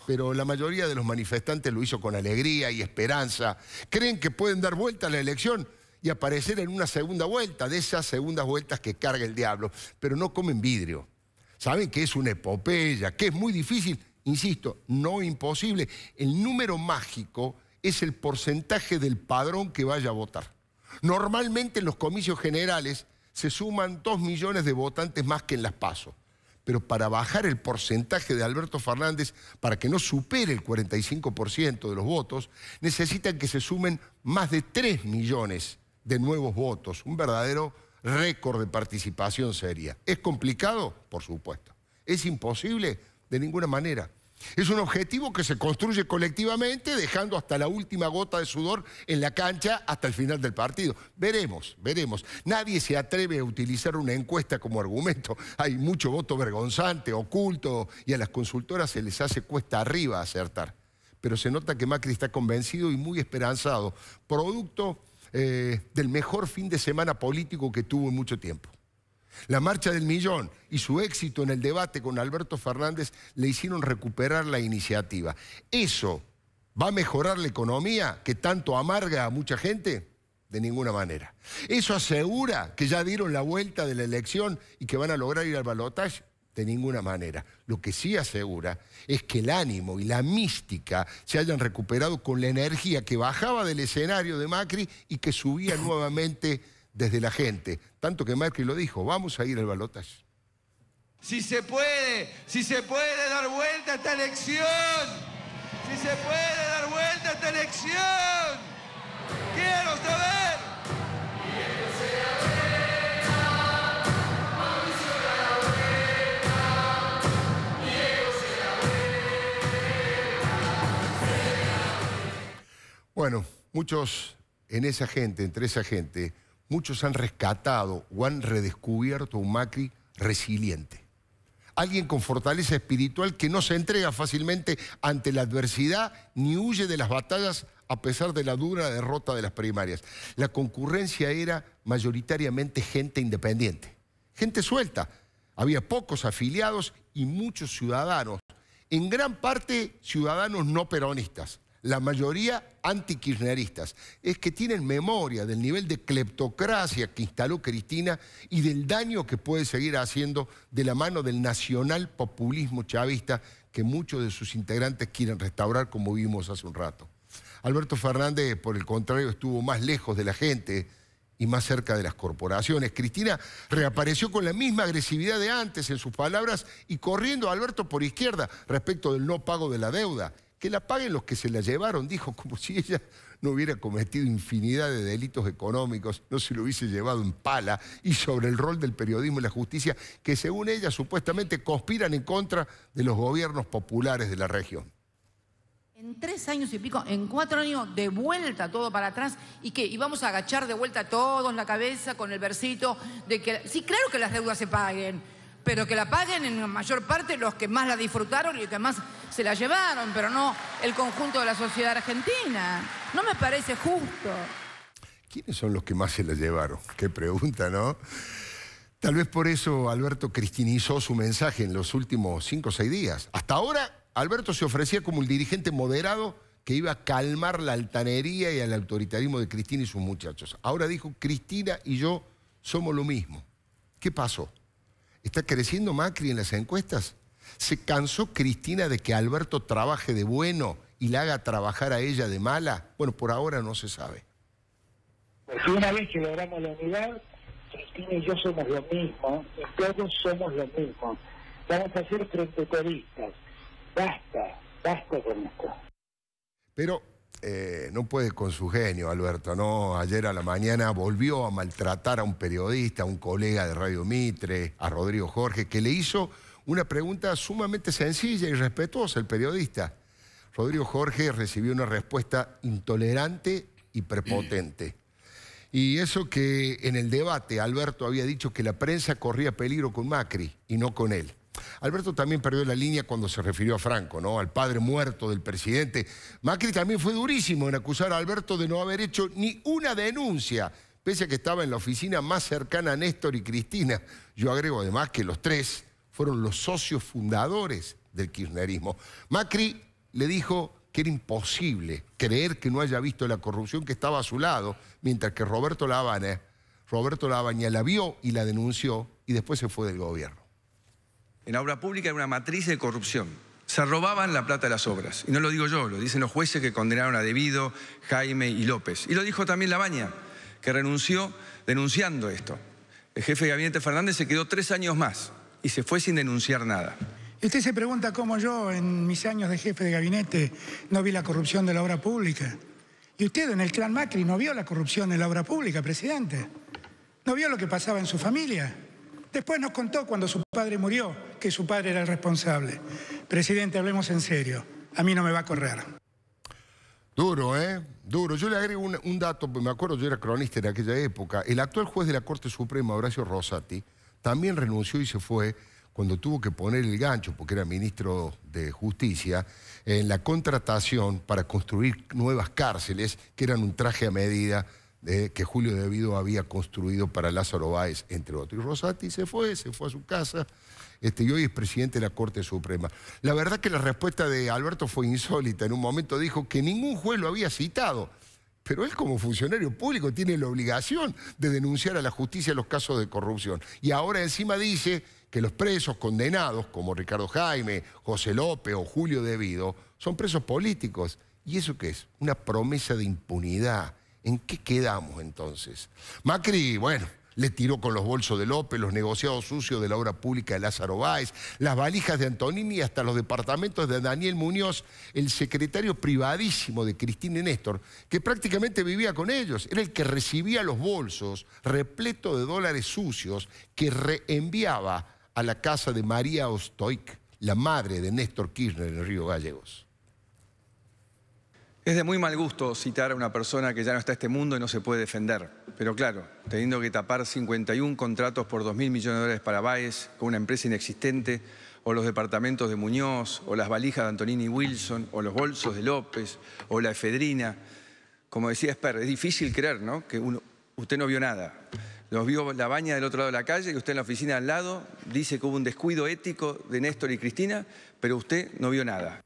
Pero la mayoría de los manifestantes lo hizo con alegría y esperanza. Creen que pueden dar vuelta a la elección y aparecer en una segunda vuelta, de esas segundas vueltas que carga el diablo, pero no comen vidrio. Saben que es una epopeya, que es muy difícil, insisto, no imposible. El número mágico es el porcentaje del padrón que vaya a votar. Normalmente en los comicios generales se suman dos millones de votantes más que en las PASO. Pero para bajar el porcentaje de Alberto Fernández, para que no supere el 45% de los votos, necesitan que se sumen más de 3 millones de nuevos votos. Un verdadero récord de participación seria. ¿Es complicado? Por supuesto. ¿Es imposible? De ninguna manera. Es un objetivo que se construye colectivamente, dejando hasta la última gota de sudor en la cancha hasta el final del partido. Veremos, veremos. Nadie se atreve a utilizar una encuesta como argumento. Hay mucho voto vergonzante, oculto, y a las consultoras se les hace cuesta arriba acertar. Pero se nota que Macri está convencido y muy esperanzado, producto eh, del mejor fin de semana político que tuvo en mucho tiempo. La marcha del millón y su éxito en el debate con Alberto Fernández le hicieron recuperar la iniciativa. ¿Eso va a mejorar la economía que tanto amarga a mucha gente? De ninguna manera. ¿Eso asegura que ya dieron la vuelta de la elección y que van a lograr ir al balotaje? De ninguna manera. Lo que sí asegura es que el ánimo y la mística se hayan recuperado con la energía que bajaba del escenario de Macri y que subía nuevamente desde la gente. Tanto que Macri lo dijo, vamos a ir al balotaje. Si se puede, si se puede dar vuelta a esta elección, si se puede dar vuelta a esta elección, quiero saber. Bueno, muchos en esa gente, entre esa gente, muchos han rescatado o han redescubierto un Macri resiliente. Alguien con fortaleza espiritual que no se entrega fácilmente ante la adversidad ni huye de las batallas a pesar de la dura derrota de las primarias. La concurrencia era mayoritariamente gente independiente, gente suelta. Había pocos afiliados y muchos ciudadanos, en gran parte ciudadanos no peronistas, la mayoría antikirchneristas, es que tienen memoria del nivel de cleptocracia que instaló Cristina y del daño que puede seguir haciendo de la mano del nacional populismo chavista que muchos de sus integrantes quieren restaurar, como vimos hace un rato. Alberto Fernández, por el contrario, estuvo más lejos de la gente y más cerca de las corporaciones. Cristina reapareció con la misma agresividad de antes en sus palabras y corriendo a Alberto por izquierda respecto del no pago de la deuda que la paguen los que se la llevaron, dijo, como si ella no hubiera cometido infinidad de delitos económicos, no se lo hubiese llevado en pala, y sobre el rol del periodismo y la justicia, que según ella supuestamente conspiran en contra de los gobiernos populares de la región. En tres años y pico, en cuatro años, de vuelta todo para atrás. ¿Y que ¿Y vamos a agachar de vuelta todos la cabeza con el versito de que... Sí, claro que las deudas se paguen pero que la paguen en mayor parte los que más la disfrutaron y los que más se la llevaron, pero no el conjunto de la sociedad argentina. No me parece justo. ¿Quiénes son los que más se la llevaron? Qué pregunta, ¿no? Tal vez por eso Alberto cristinizó su mensaje en los últimos cinco o seis días. Hasta ahora, Alberto se ofrecía como el dirigente moderado que iba a calmar la altanería y el autoritarismo de Cristina y sus muchachos. Ahora dijo, Cristina y yo somos lo mismo. ¿Qué pasó? Está creciendo Macri en las encuestas. Se cansó Cristina de que Alberto trabaje de bueno y la haga trabajar a ella de mala. Bueno, por ahora no se sabe. Pues una vez que logramos la unidad, Cristina y yo somos lo mismo, todos somos lo mismo. Vamos a ser protectoristas. Basta, basta con esto. Pero eh, no puede con su genio, Alberto, ¿no? Ayer a la mañana volvió a maltratar a un periodista, a un colega de Radio Mitre, a Rodrigo Jorge, que le hizo una pregunta sumamente sencilla y respetuosa el periodista. Rodrigo Jorge recibió una respuesta intolerante y prepotente. Y eso que en el debate Alberto había dicho que la prensa corría peligro con Macri y no con él. Alberto también perdió la línea cuando se refirió a Franco, ¿no? Al padre muerto del presidente. Macri también fue durísimo en acusar a Alberto de no haber hecho ni una denuncia, pese a que estaba en la oficina más cercana a Néstor y Cristina. Yo agrego además que los tres fueron los socios fundadores del kirchnerismo. Macri le dijo que era imposible creer que no haya visto la corrupción que estaba a su lado, mientras que Roberto Lavana, Roberto Lavagna la vio y la denunció y después se fue del gobierno en la obra pública era una matriz de corrupción. Se robaban la plata de las obras. Y no lo digo yo, lo dicen los jueces que condenaron a Devido, Jaime y López. Y lo dijo también Labaña, que renunció denunciando esto. El jefe de gabinete Fernández se quedó tres años más y se fue sin denunciar nada. Y usted se pregunta cómo yo en mis años de jefe de gabinete no vi la corrupción de la obra pública. Y usted en el clan Macri no vio la corrupción en la obra pública, presidente. No vio lo que pasaba en su familia. Después nos contó cuando su padre murió que su padre era el responsable. Presidente, hablemos en serio. A mí no me va a correr. Duro, ¿eh? Duro. Yo le agrego un, dato, dato, pues, me acuerdo, yo era cronista en aquella época. El actual juez de la Corte Suprema, Horacio Rosati, también renunció y se fue cuando tuvo que poner el gancho, porque era ministro de Justicia, en la contratación para construir nuevas cárceles, que eran un traje a medida que Julio De Vido había construido para Lázaro Báez, entre otros. Y Rosati se fue, se fue a su casa, este, y hoy es presidente de la Corte Suprema. La verdad que la respuesta de Alberto fue insólita. En un momento dijo que ningún juez lo había citado. Pero él como funcionario público tiene la obligación de denunciar a la justicia los casos de corrupción. Y ahora encima dice que los presos condenados, como Ricardo Jaime, José López o Julio Devido, son presos políticos. ¿Y eso qué es? Una promesa de impunidad. ¿En qué quedamos entonces? Macri, bueno, le tiró con los bolsos de López, los negociados sucios de la obra pública de Lázaro Báez, las valijas de Antonini y hasta los departamentos de Daniel Muñoz, el secretario privadísimo de Cristina y Néstor, que prácticamente vivía con ellos. Era el que recibía los bolsos repleto de dólares sucios que reenviaba a la casa de María Ostoik, la madre de Néstor Kirchner en el Río Gallegos. Es de muy mal gusto citar a una persona que ya no está en este mundo y no se puede defender. Pero claro, teniendo que tapar 51 contratos por 2.000 millones de dólares para Baez con una empresa inexistente, o los departamentos de Muñoz, o las valijas de Antonini Wilson, o los bolsos de López, o la efedrina. Como decía Esper, es difícil creer, ¿no? Que uno, usted no vio nada. Los vio la baña del otro lado de la calle y usted en la oficina al lado dice que hubo un descuido ético de Néstor y Cristina, pero usted no vio nada.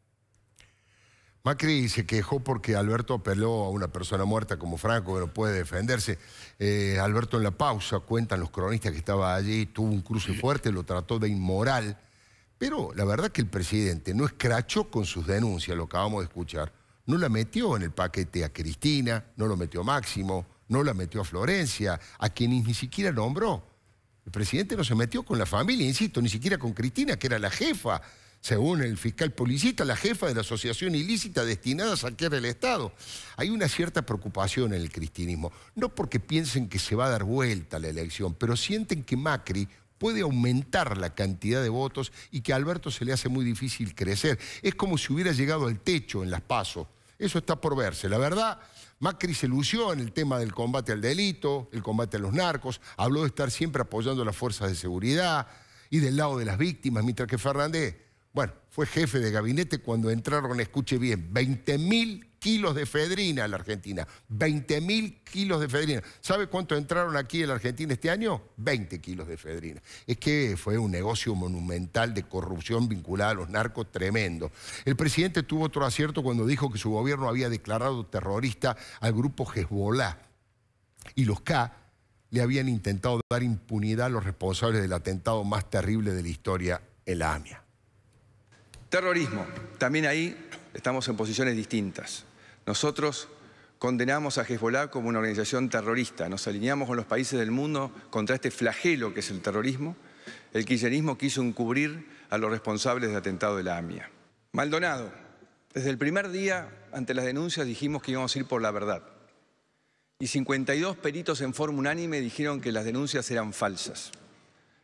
Macri se quejó porque Alberto apeló a una persona muerta como Franco, que no puede defenderse. Eh, Alberto en la pausa, cuentan los cronistas que estaba allí, tuvo un cruce fuerte, lo trató de inmoral. Pero la verdad que el presidente no escrachó con sus denuncias, lo acabamos de escuchar. No la metió en el paquete a Cristina, no lo metió a Máximo, no la metió a Florencia, a quienes ni siquiera nombró. El presidente no se metió con la familia, insisto, ni siquiera con Cristina, que era la jefa según el fiscal policista, la jefa de la asociación ilícita destinada a saquear el Estado. Hay una cierta preocupación en el cristinismo, no porque piensen que se va a dar vuelta la elección, pero sienten que Macri puede aumentar la cantidad de votos y que a Alberto se le hace muy difícil crecer. Es como si hubiera llegado al techo en las PASO. Eso está por verse. La verdad, Macri se lució en el tema del combate al delito, el combate a los narcos, habló de estar siempre apoyando a las fuerzas de seguridad y del lado de las víctimas, mientras que Fernández bueno, fue jefe de gabinete cuando entraron, escuche bien, 20.000 mil kilos de fedrina a la Argentina. 20.000 mil kilos de fedrina. ¿Sabe cuánto entraron aquí en la Argentina este año? 20 kilos de fedrina. Es que fue un negocio monumental de corrupción vinculada a los narcos tremendo. El presidente tuvo otro acierto cuando dijo que su gobierno había declarado terrorista al grupo Hezbollah. Y los K le habían intentado dar impunidad a los responsables del atentado más terrible de la historia, en la AMIA. Terrorismo. También ahí estamos en posiciones distintas. Nosotros condenamos a Hezbollah como una organización terrorista. Nos alineamos con los países del mundo contra este flagelo que es el terrorismo. El kirchnerismo quiso encubrir a los responsables del atentado de la AMIA. Maldonado. Desde el primer día, ante las denuncias, dijimos que íbamos a ir por la verdad. Y 52 peritos en forma unánime dijeron que las denuncias eran falsas.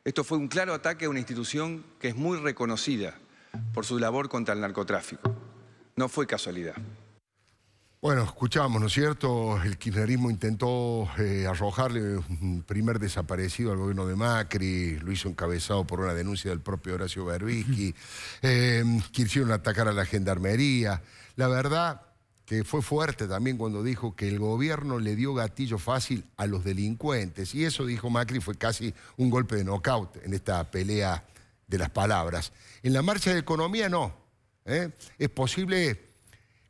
Esto fue un claro ataque a una institución que es muy reconocida por su labor contra el narcotráfico. No fue casualidad. Bueno, escuchamos, ¿no es cierto? El kirchnerismo intentó eh, arrojarle un primer desaparecido al gobierno de Macri, lo hizo encabezado por una denuncia del propio Horacio Berbisky, eh, quisieron atacar a la gendarmería. La verdad que fue fuerte también cuando dijo que el gobierno le dio gatillo fácil a los delincuentes, y eso, dijo Macri, fue casi un golpe de nocaut en esta pelea de las palabras. En la marcha de economía no. ¿eh? Es posible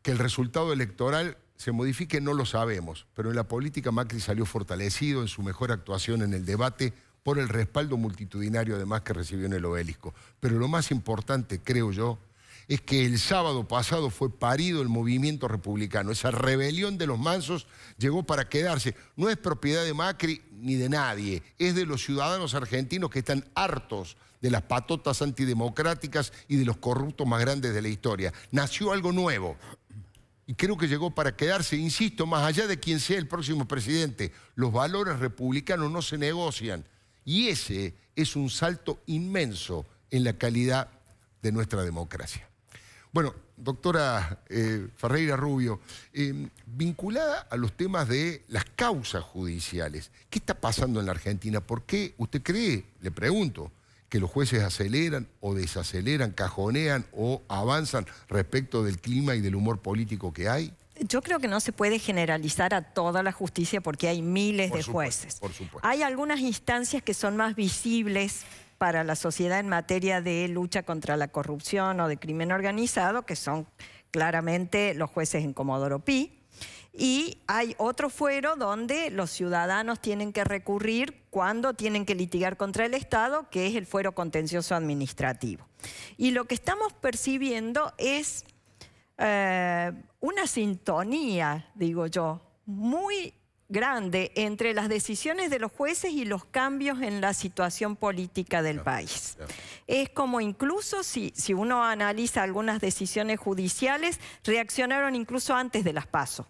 que el resultado electoral se modifique, no lo sabemos, pero en la política Macri salió fortalecido en su mejor actuación en el debate por el respaldo multitudinario además que recibió en el obelisco. Pero lo más importante, creo yo, es que el sábado pasado fue parido el movimiento republicano. Esa rebelión de los mansos llegó para quedarse. No es propiedad de Macri ni de nadie, es de los ciudadanos argentinos que están hartos de las patotas antidemocráticas y de los corruptos más grandes de la historia. Nació algo nuevo. Y creo que llegó para quedarse, insisto, más allá de quien sea el próximo presidente. Los valores republicanos no se negocian. Y ese es un salto inmenso en la calidad de nuestra democracia. Bueno, doctora eh, Ferreira Rubio, eh, vinculada a los temas de las causas judiciales, ¿qué está pasando en la Argentina? ¿Por qué usted cree, le pregunto, que los jueces aceleran o desaceleran, cajonean o avanzan respecto del clima y del humor político que hay? Yo creo que no se puede generalizar a toda la justicia porque hay miles de jueces. Hay algunas instancias que son más visibles para la sociedad en materia de lucha contra la corrupción o de crimen organizado, que son claramente los jueces en Comodoro Pi, y hay otro fuero donde los ciudadanos tienen que recurrir cuando tienen que litigar contra el Estado, que es el fuero contencioso administrativo. Y lo que estamos percibiendo es eh, una sintonía, digo yo, muy grande entre las decisiones de los jueces y los cambios en la situación política del país. Es como incluso si, si uno analiza algunas decisiones judiciales, reaccionaron incluso antes de las pasos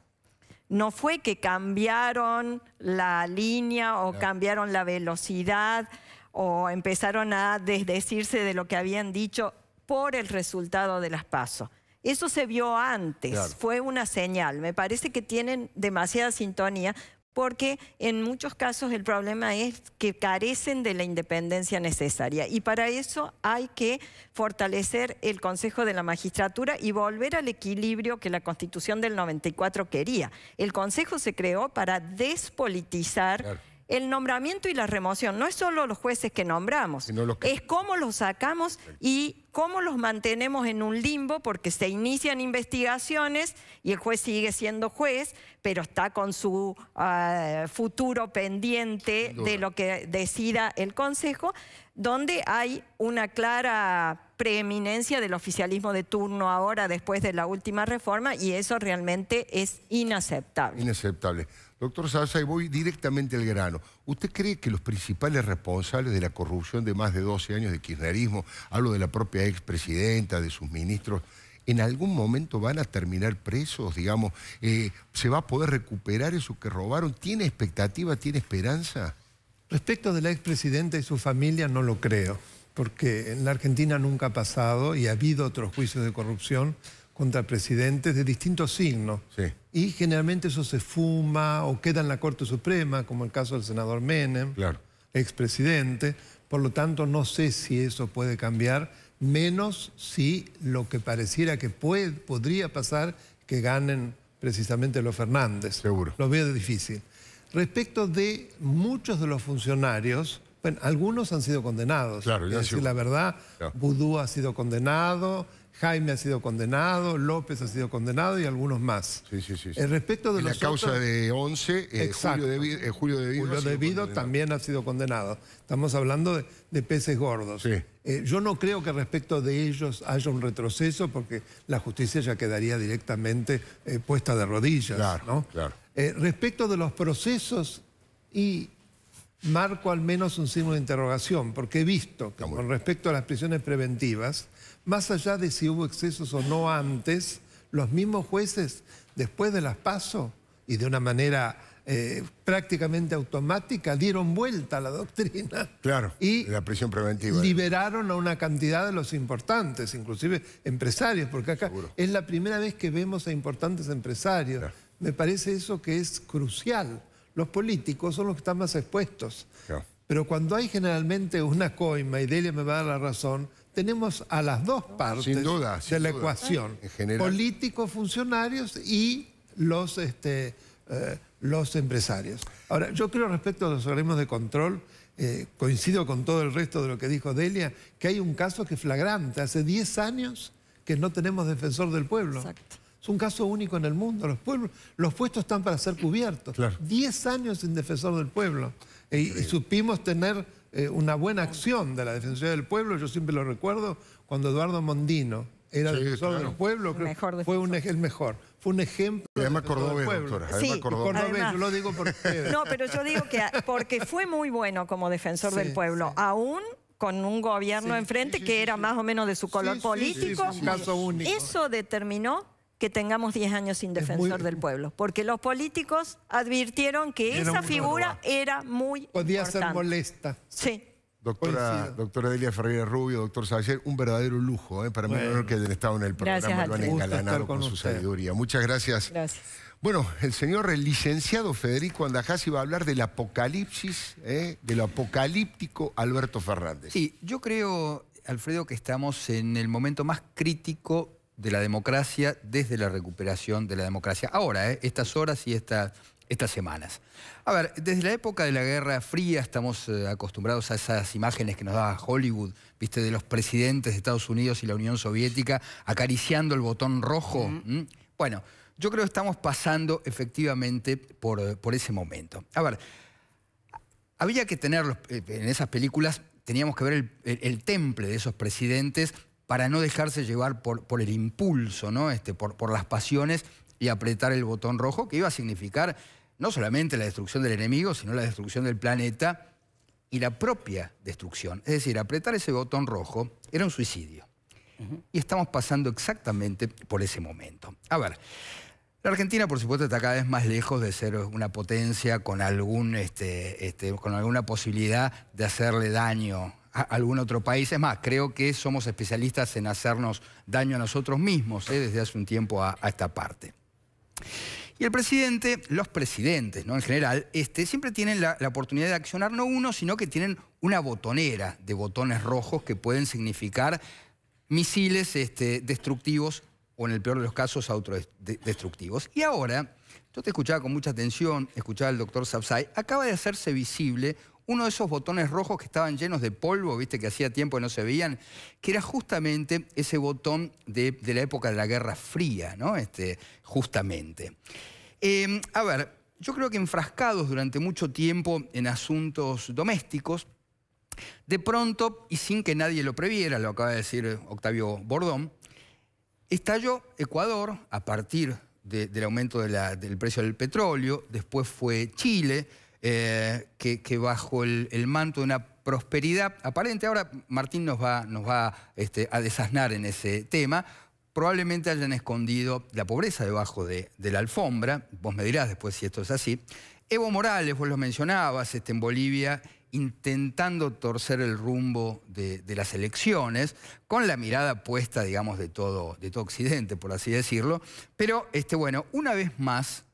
no fue que cambiaron la línea o cambiaron la velocidad o empezaron a desdecirse de lo que habían dicho por el resultado de las pasos. Eso se vio antes, fue una señal. Me parece que tienen demasiada sintonía porque en muchos casos el problema es que carecen de la independencia necesaria. Y para eso hay que fortalecer el Consejo de la Magistratura y volver al equilibrio que la Constitución del 94 quería. El Consejo se creó para despolitizar el nombramiento y la remoción. No es solo los jueces que nombramos, es cómo los sacamos y cómo los mantenemos en un limbo porque se inician investigaciones y el juez sigue siendo juez, pero está con su ah, futuro pendiente de lo que decida el Consejo, donde hay una clara preeminencia del oficialismo de turno ahora después de la última reforma y eso realmente es inaceptable. Inaceptable. Doctor Sasa, y voy directamente al grano. ¿Usted cree que los principales responsables de la corrupción de más de 12 años de kirchnerismo, hablo de la propia expresidenta, de sus ministros, en algún momento van a terminar presos, digamos? Eh, ¿Se va a poder recuperar eso que robaron? ¿Tiene expectativa, tiene esperanza? Respecto de la expresidenta y su familia, no lo creo, porque en la Argentina nunca ha pasado y ha habido otros juicios de corrupción contra presidentes de distintos signos. Y generalmente eso se fuma o queda en la Corte Suprema, como el caso del senador Menem, claro. expresidente. Por lo tanto, no sé si eso puede cambiar, menos si lo que pareciera que puede, podría pasar, que ganen precisamente los Fernández. Seguro. Lo veo difícil. Respecto de muchos de los funcionarios, bueno, algunos han sido condenados. Claro, decir, la verdad, Boudou ha sido condenado, Jaime ha sido condenado, López ha sido condenado y algunos más. Sí, respecto de la causa de 11, eh, Julio debido. Eh, Julio también ha sido condenado. Estamos hablando de, peces gordos. Eh, yo no creo que respecto de ellos haya un retroceso porque la justicia ya quedaría directamente puesta de rodillas. respecto de los procesos y marco al menos un signo de interrogación porque he visto que con respecto a las prisiones preventivas más allá de si hubo excesos o no antes, los mismos jueces, después de las pasos y de una manera eh, prácticamente automática, dieron vuelta a la doctrina. Claro, y la prisión preventiva. Liberaron a una cantidad de los importantes, inclusive empresarios, porque acá es la primera vez que vemos a importantes empresarios. Me parece eso que es crucial. Los políticos son los que están más expuestos. Claro. Pero cuando hay generalmente una coima, y Delia me va a dar la razón, tenemos a las dos partes de la ecuación. políticos, funcionarios y los, este, eh, los empresarios. Ahora, yo creo respecto a los organismos de control, eh, coincido con todo el resto de lo que dijo Delia, que hay un caso que es flagrante. Hace 10 años que no tenemos defensor del pueblo. Es un caso único en el mundo. Los, pueblos, los puestos están para ser cubiertos. 10 años sin defensor del pueblo y supimos tener eh, una buena acción de la Defensoría del Pueblo. Yo siempre lo recuerdo cuando Eduardo Mondino era defensor del pueblo. fue un, el mejor. Fue un ejemplo. Además Cordobés, doctora. Además sí, Cordobés. yo lo digo por No, pero yo digo que porque fue muy bueno como defensor del pueblo. Aún con un gobierno enfrente que era más o menos de su color político. Fue un caso único. Eso determinó que tengamos 10 años sin defensor del pueblo, porque los políticos advirtieron que esa figura era muy Podía ser molesta. Sí. Doctora, doctora Delia Ferreira Rubio, doctor Sayer, un verdadero lujo. ¿eh? Para mí un honor que hayan estado en el programa, lo han engalanado con, su sabiduría. Muchas gracias. Gracias. Bueno, el señor licenciado Federico Andajasi va a hablar del apocalipsis, ¿eh? del de lo apocalíptico Alberto Fernández. Sí, yo creo, Alfredo, que estamos en el momento más crítico de la democracia desde la recuperación de la democracia. Ahora, ¿eh? estas horas y estas semanas. A ver, desde la época de la Guerra Fría estamos eh, acostumbrados a esas imágenes que nos daba Hollywood, viste, de los presidentes de Estados Unidos y la Unión Soviética acariciando el botón rojo. Bueno, yo creo que estamos pasando efectivamente por, eh, ese momento. A ver, había que tener en esas películas teníamos que ver el, temple de esos presidentes para no dejarse llevar por, el impulso, ¿no? Este, por, las pasiones y apretar el botón rojo, que iba a significar no solamente la destrucción del enemigo, sino la destrucción del planeta y la propia destrucción. Es decir, apretar ese botón rojo era un suicidio. Y estamos pasando exactamente por ese momento. A ver, la Argentina, por supuesto, está cada vez más lejos de ser una potencia con, algún, este, este con alguna posibilidad de hacerle daño algún otro país. Es más, creo que somos especialistas en hacernos daño a nosotros mismos ¿eh? desde hace un tiempo a, esta parte. Y el presidente, los presidentes ¿no? en general, este, siempre tienen la, oportunidad de accionar no uno, sino que tienen una botonera de botones rojos que pueden significar misiles este, destructivos o en el peor de los casos autodestructivos. Y ahora, yo te escuchaba con mucha atención, escuchaba al doctor Sapsay, acaba de hacerse visible uno de esos botones rojos que estaban llenos de polvo, viste que hacía tiempo que no se veían, que era justamente ese botón de, la época de la Guerra Fría, ¿no? Este, justamente. Em, a ver, yo creo que enfrascados durante mucho tiempo en asuntos domésticos, de pronto, y sin que nadie lo previera, lo acaba de decir Octavio Bordón, estalló Ecuador a partir del aumento del precio del petróleo, después fue Chile, eh, que, bajo el, manto de una prosperidad aparente, ahora Martín nos va, este, a desasnar en ese tema, probablemente hayan escondido la pobreza debajo de, la alfombra, vos me dirás después si esto es así. Evo Morales, vos lo mencionabas, este, en Bolivia intentando torcer el rumbo de, las elecciones, con la mirada puesta, digamos, de todo, Occidente, por así decirlo. Pero, este, bueno, una vez más,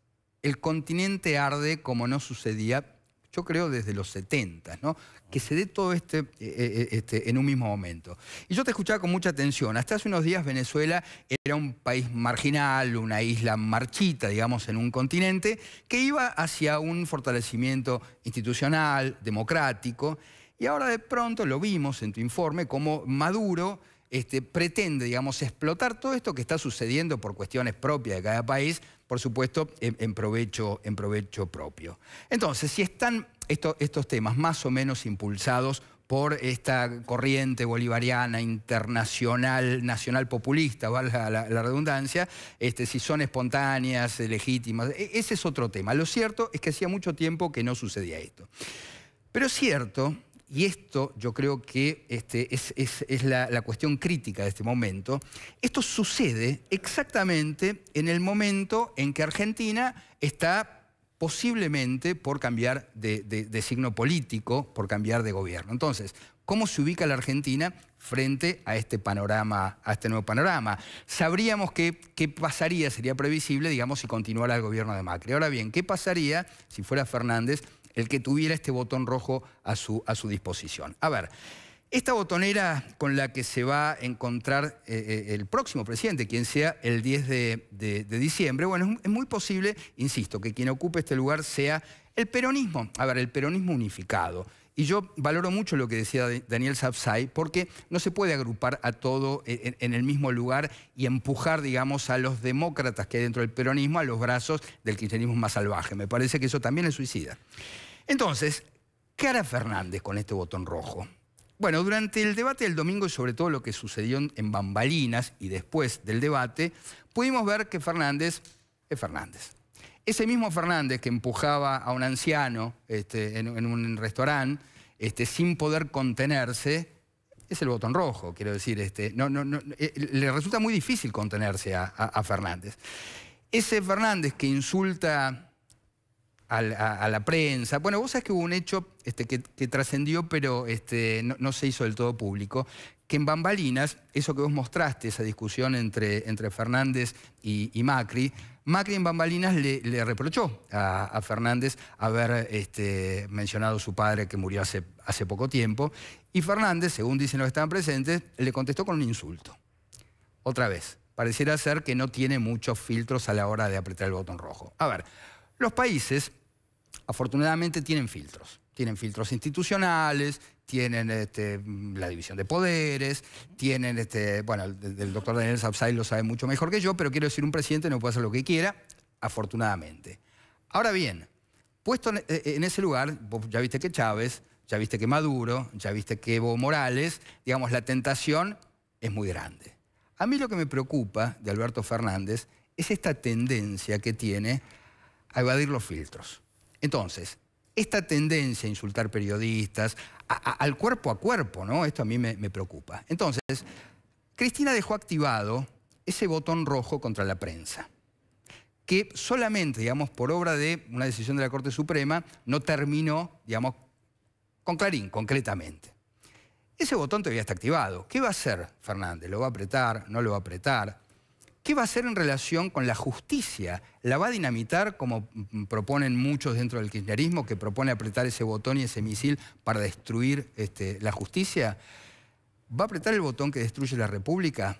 el continente arde como no sucedía, yo creo, desde los 70, ¿no? Que se dé todo este, eh, eh, este, en un mismo momento. Y yo te escuchaba con mucha atención. Hasta hace unos días Venezuela era un país marginal, una isla marchita, digamos, en un continente, que iba hacia un fortalecimiento institucional, democrático. Y ahora de pronto lo vimos en tu informe, como Maduro... Este, pretende, digamos, explotar todo esto que está sucediendo por cuestiones propias de cada país por supuesto, en, provecho, en provecho, propio. Entonces, si están estos temas más o menos impulsados por esta corriente bolivariana, internacional, nacional populista, valga la, la, redundancia, este, si son espontáneas, legítimas, e, ese es otro tema. Lo cierto es que hacía mucho tiempo que no sucedía esto. Pero es cierto y esto yo creo que este, es, la, cuestión crítica de este momento, esto sucede exactamente en el momento en que Argentina está posiblemente por cambiar de, signo político, por cambiar de gobierno. Entonces, ¿cómo se ubica la Argentina frente a este panorama, a este nuevo panorama? Sabríamos qué pasaría, sería previsible, digamos, si continuara el gobierno de Macri. Ahora bien, ¿qué pasaría si fuera Fernández el que tuviera este botón rojo a su, a su disposición. A ver, esta botonera con la que se va a encontrar eh, eh, el próximo presidente, quien sea el 10 de, diciembre, bueno, es muy posible, insisto, que quien ocupe este lugar sea el peronismo. A ver, el peronismo unificado. Y yo valoro mucho lo que decía Daniel Sapsay, porque no se puede agrupar a todo en, el mismo lugar y empujar, digamos, a los demócratas que hay dentro del peronismo a los brazos del cristianismo más salvaje. Me parece que eso también es suicida. Entonces, ¿qué hará Fernández con este botón rojo? Bueno, durante el debate del domingo y sobre todo lo que sucedió en Bambalinas y después del debate, pudimos ver que Fernández es Fernández. Ese mismo Fernández que empujaba a un anciano este, en, un restaurante este, sin poder contenerse, es el botón rojo, quiero decir. Este, eh, le resulta muy difícil contenerse a, Fernández. Ese Fernández que insulta a la, prensa. Bueno, vos sabés que hubo un hecho que, trascendió, pero no, se hizo del todo público, en bambalinas, eso que vos mostraste, esa discusión entre, entre Fernández y, Macri, Macri en bambalinas le, reprochó a, Fernández haber este, mencionado a su padre que murió hace, hace poco tiempo, y Fernández, según dicen los que estaban presentes, le contestó con un insulto. Otra vez, pareciera ser que no tiene muchos filtros a la hora de apretar el botón rojo. A ver, los países afortunadamente tienen filtros. Tienen filtros institucionales, tienen este, la división de poderes, tienen, este, bueno, el, doctor Daniel Sapsay lo sabe mucho mejor que yo, pero quiero decir, un presidente no puede hacer lo que quiera, afortunadamente. Ahora bien, puesto en, eh, ese lugar, ya viste que Chávez, ya viste que Maduro, ya viste que Evo Morales, digamos, la tentación es muy grande. A mí lo que me preocupa de Alberto Fernández es esta tendencia que tiene a evadir los filtros. Entonces, esta tendencia a insultar periodistas, al cuerpo a cuerpo, ¿no? Esto a mí me, me preocupa. Entonces, Cristina dejó activado ese botón rojo contra la prensa que solamente, digamos, por obra de una decisión de la Corte Suprema, no terminó, digamos, con Clarín, concretamente. Ese botón todavía está activado. ¿Qué va a hacer Fernández? ¿Lo va a apretar? ¿No lo va a apretar? ¿Qué va a hacer en relación con la justicia? ¿La va a dinamitar, como proponen muchos dentro del kirchnerismo, que propone apretar ese botón y ese misil para destruir este, la justicia? ¿Va a apretar el botón que destruye la República?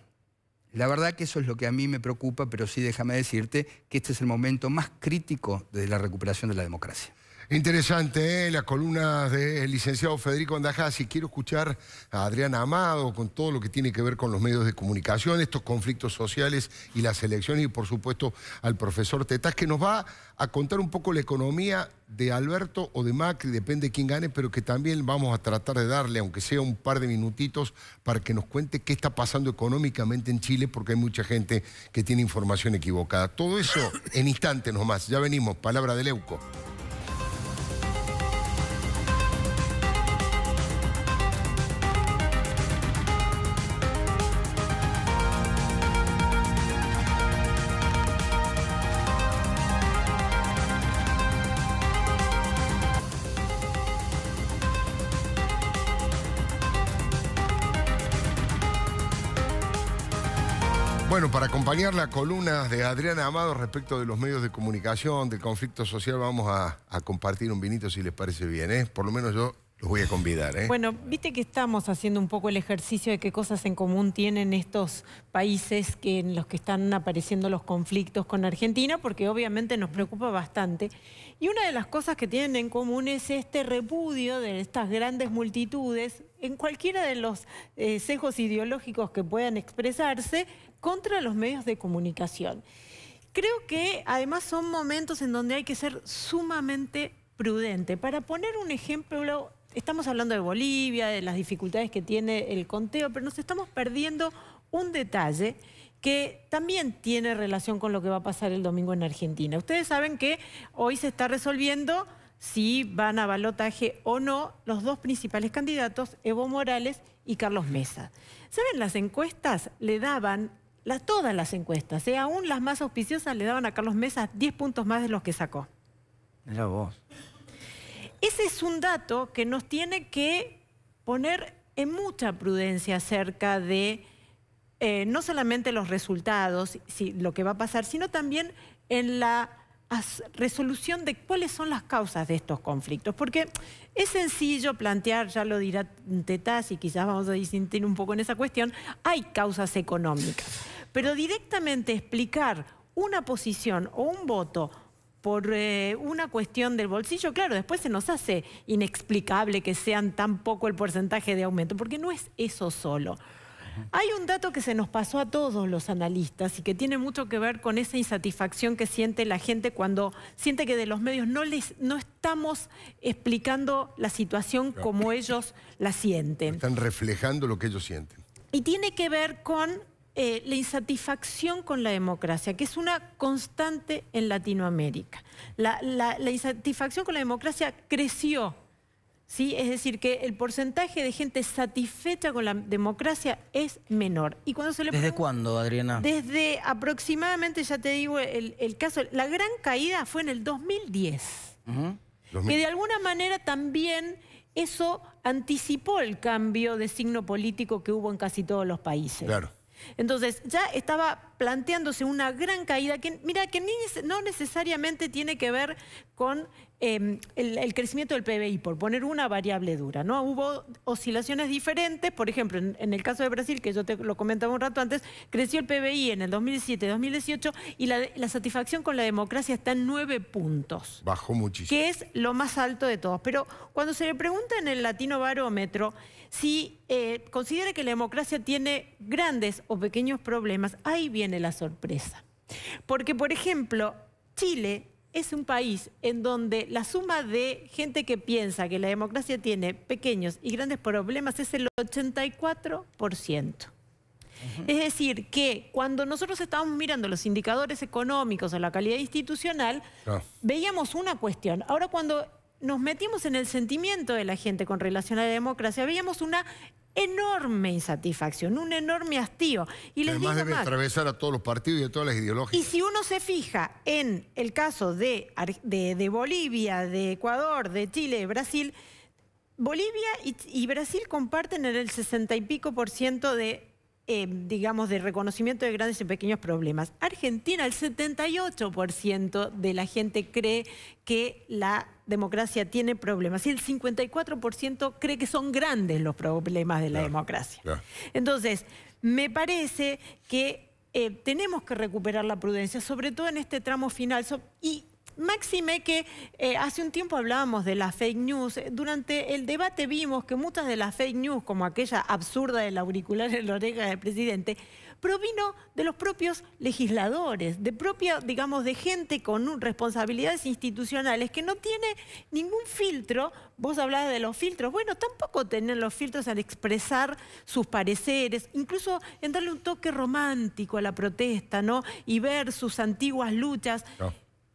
La verdad que eso es lo que a mí me preocupa, pero sí déjame decirte que este es el momento más crítico de la recuperación de la democracia. Interesante, ¿eh? las columnas del licenciado Federico Andajasi. Quiero escuchar a Adrián Amado con todo lo que tiene que ver con los medios de comunicación, estos conflictos sociales y las elecciones, y por supuesto al profesor Tetás, que nos va a contar un poco la economía de Alberto o de Macri, depende de quién gane, pero que también vamos a tratar de darle, aunque sea un par de minutitos, para que nos cuente qué está pasando económicamente en Chile, porque hay mucha gente que tiene información equivocada. Todo eso en instantes nomás. Ya venimos. Palabra de Leuco. acompañar la columna de Adriana Amado respecto de los medios de comunicación, del conflicto social, vamos a, compartir un vinito si les parece bien, ¿eh? Por lo menos yo los voy a convidar. ¿eh? Bueno, viste que estamos haciendo un poco el ejercicio de qué cosas en común tienen estos países que, en los que están apareciendo los conflictos con Argentina, porque obviamente nos preocupa bastante. Y una de las cosas que tienen en común es este repudio de estas grandes multitudes en cualquiera de los eh, ideológicos que puedan expresarse contra los medios de comunicación. Creo que además son momentos en donde hay que ser sumamente prudente. Para poner un ejemplo, estamos hablando de Bolivia, de las dificultades que tiene el conteo, pero nos estamos perdiendo un detalle que también tiene relación con lo que va a pasar el domingo en Argentina. Ustedes saben que hoy se está resolviendo si van a balotaje o no los dos principales candidatos, Evo Morales y Carlos Mesa. ¿Saben? Las encuestas le daban todas las encuestas, ¿eh? aún las más auspiciosas le daban a Carlos Mesa 10 puntos más de los que sacó. Mira vos. Ese es un dato que nos tiene que poner en mucha prudencia acerca de eh, no solamente los resultados, lo que va a pasar, sino también en la resolución de cuáles son las causas de estos conflictos. Porque es sencillo plantear, ya lo dirá Tetaz y quizás vamos a disentir un poco en esa cuestión, hay causas económicas. Pero directamente explicar una posición o un voto por eh, una cuestión del bolsillo, claro, después se nos hace inexplicable que sean tan poco el porcentaje de aumento, porque no es eso solo. Hay un dato que se nos pasó a todos los analistas y que tiene mucho que ver con esa insatisfacción que siente la gente cuando siente que de los medios no, les, no estamos explicando la situación como ellos la sienten. Están reflejando lo que ellos sienten. Y tiene que ver con eh, la insatisfacción con la democracia, que es una constante en Latinoamérica. la insatisfacción con la democracia creció ¿sí? Es decir, que el porcentaje de gente satisfecha con la democracia es menor. Y cuando se le ¿Desde cuándo, Adriana? Desde aproximadamente, ya te digo, el, caso, la gran caída fue en el 2010. Que de alguna manera también eso anticipó el cambio de signo político que hubo en casi todos los países. Claro. Entonces, ya estaba planteándose una gran caída que, mira, que no necesariamente tiene que ver con em, el, crecimiento del PBI, por poner una variable dura. ¿no? Hubo oscilaciones diferentes, por ejemplo, en, el caso de Brasil, que yo te lo comentaba un rato antes, creció el PBI en el 2007-2018 y la, satisfacción con la democracia está en nueve puntos. Bajó muchísimo. Que es lo más alto de todos. Pero cuando se le pregunta en el Latino Barómetro si eh, considera que la democracia tiene grandes o pequeños problemas, ahí viene la sorpresa. Porque, por ejemplo, Chile es un país en donde la suma de gente que piensa que la democracia tiene pequeños y grandes problemas es el 84%. Es decir, que cuando nosotros estábamos mirando los indicadores económicos o la calidad institucional, ah. veíamos una cuestión. Ahora cuando nos metimos en el sentimiento de la gente con relación a la democracia, veíamos una enorme insatisfacción, un enorme hastío. Y Además debe atravesar a todos los partidos y a todas las ideologías. Y si uno se fija en el caso de, de, Bolivia, de Ecuador, de Chile, de Brasil, Bolivia y, Brasil comparten el 60 y pico por ciento de eh, digamos, de reconocimiento de grandes y pequeños problemas. Argentina, el 78% de la gente cree que la democracia tiene problemas. Y el 54% cree que son grandes los problemas de la democracia. Entonces, me parece que eh, tenemos que recuperar la prudencia, sobre todo en este tramo final. y Máxime que eh, hace un tiempo hablábamos de las fake news. Durante el debate vimos que muchas de las fake news, como aquella absurda del auricular en la oreja del presidente, provino de los propios legisladores, de propia, digamos, de gente con responsabilidades institucionales que no tiene ningún filtro. Vos hablabas de los filtros. Bueno, tampoco tener los filtros al expresar sus pareceres, incluso en darle un toque romántico a la protesta, ¿no? Y ver sus antiguas luchas.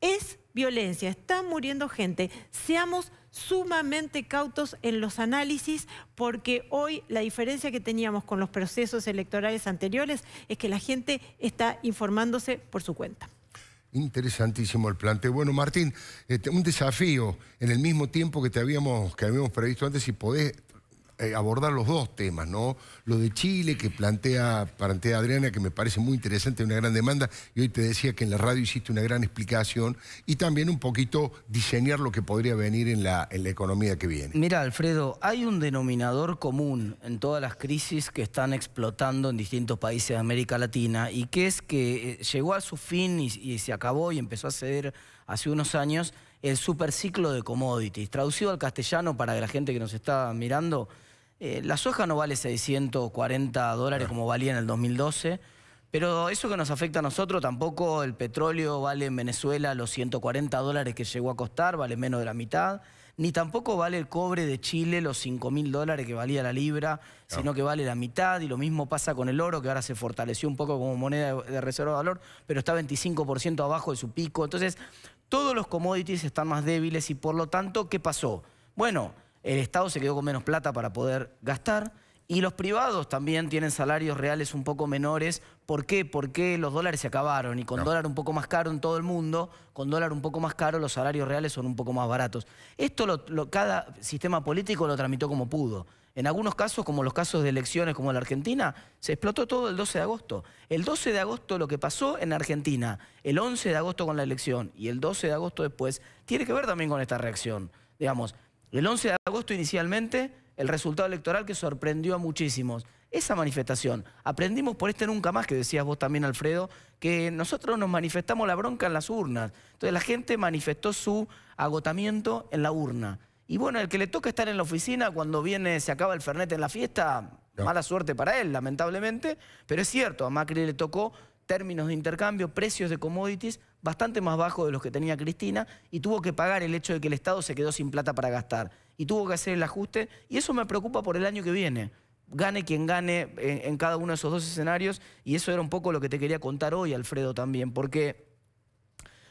Es violencia, está muriendo gente. Seamos sumamente cautos en los análisis porque hoy la diferencia que teníamos con los procesos electorales anteriores es que la gente está informándose por su cuenta. Interesantísimo el plante. Bueno, Martín, este, un desafío en el mismo tiempo que te habíamos, que habíamos previsto antes, si podés eh, abordar los dos temas, ¿no? Lo de Chile, que plantea, plantea Adriana, que me parece muy interesante, una gran demanda, y hoy te decía que en la radio hiciste una gran explicación, y también un poquito diseñar lo que podría venir en la, en la economía que viene. Mira, Alfredo, hay un denominador común en todas las crisis que están explotando en distintos países de América Latina, y que es que eh, llegó a su fin y, se acabó y empezó a ceder hace unos años el superciclo de commodities. Traducido al castellano para la gente que nos está mirando, eh, la soja no vale 640 dólares como valía en el 2012, pero eso que nos afecta a nosotros tampoco, el petróleo vale en Venezuela los 140 dólares que llegó a costar, vale menos de la mitad, ni tampoco vale el cobre de Chile los 5000 dólares que valía la libra, sino que vale la mitad, y lo mismo pasa con el oro, que ahora se fortaleció un poco como moneda de reserva de valor, pero está 25% abajo de su pico. Entonces, todos los commodities están más débiles y por lo tanto, ¿qué pasó? Bueno, el Estado se quedó con menos plata para poder gastar. Y los privados también tienen salarios reales un poco menores. ¿Por qué? Porque los dólares se acabaron y con dólar un poco más caro en todo el mundo, con dólar un poco más caro los salarios reales son un poco más baratos. Esto lo, cada sistema político lo tramitó como pudo. En algunos casos, como los casos de elecciones como la Argentina, se explotó todo el 12 de agosto. El 12 de agosto lo que pasó en Argentina, el 11 de agosto con la elección y el 12 de agosto después, tiene que ver también con esta reacción. Digamos, el 11 de agosto inicialmente, el resultado electoral que sorprendió a muchísimos. Esa manifestación, aprendimos por este nunca más, que decías vos también, Alfredo, que nosotros nos manifestamos la bronca en las urnas. Entonces la gente manifestó su agotamiento en la urna. Y bueno, el que le toca estar en la oficina cuando viene, se acaba el Fernet en la fiesta, mala suerte para él, lamentablemente. Pero es cierto, a Macri le tocó términos de intercambio, precios de commodities bastante más bajos de los que tenía Cristina y tuvo que pagar el hecho de que el Estado se quedó sin plata para gastar y tuvo que hacer el ajuste y eso me preocupa por el año que viene. Gane quien gane en, cada uno de esos dos escenarios y eso era un poco lo que te quería contar hoy, Alfredo, también, porque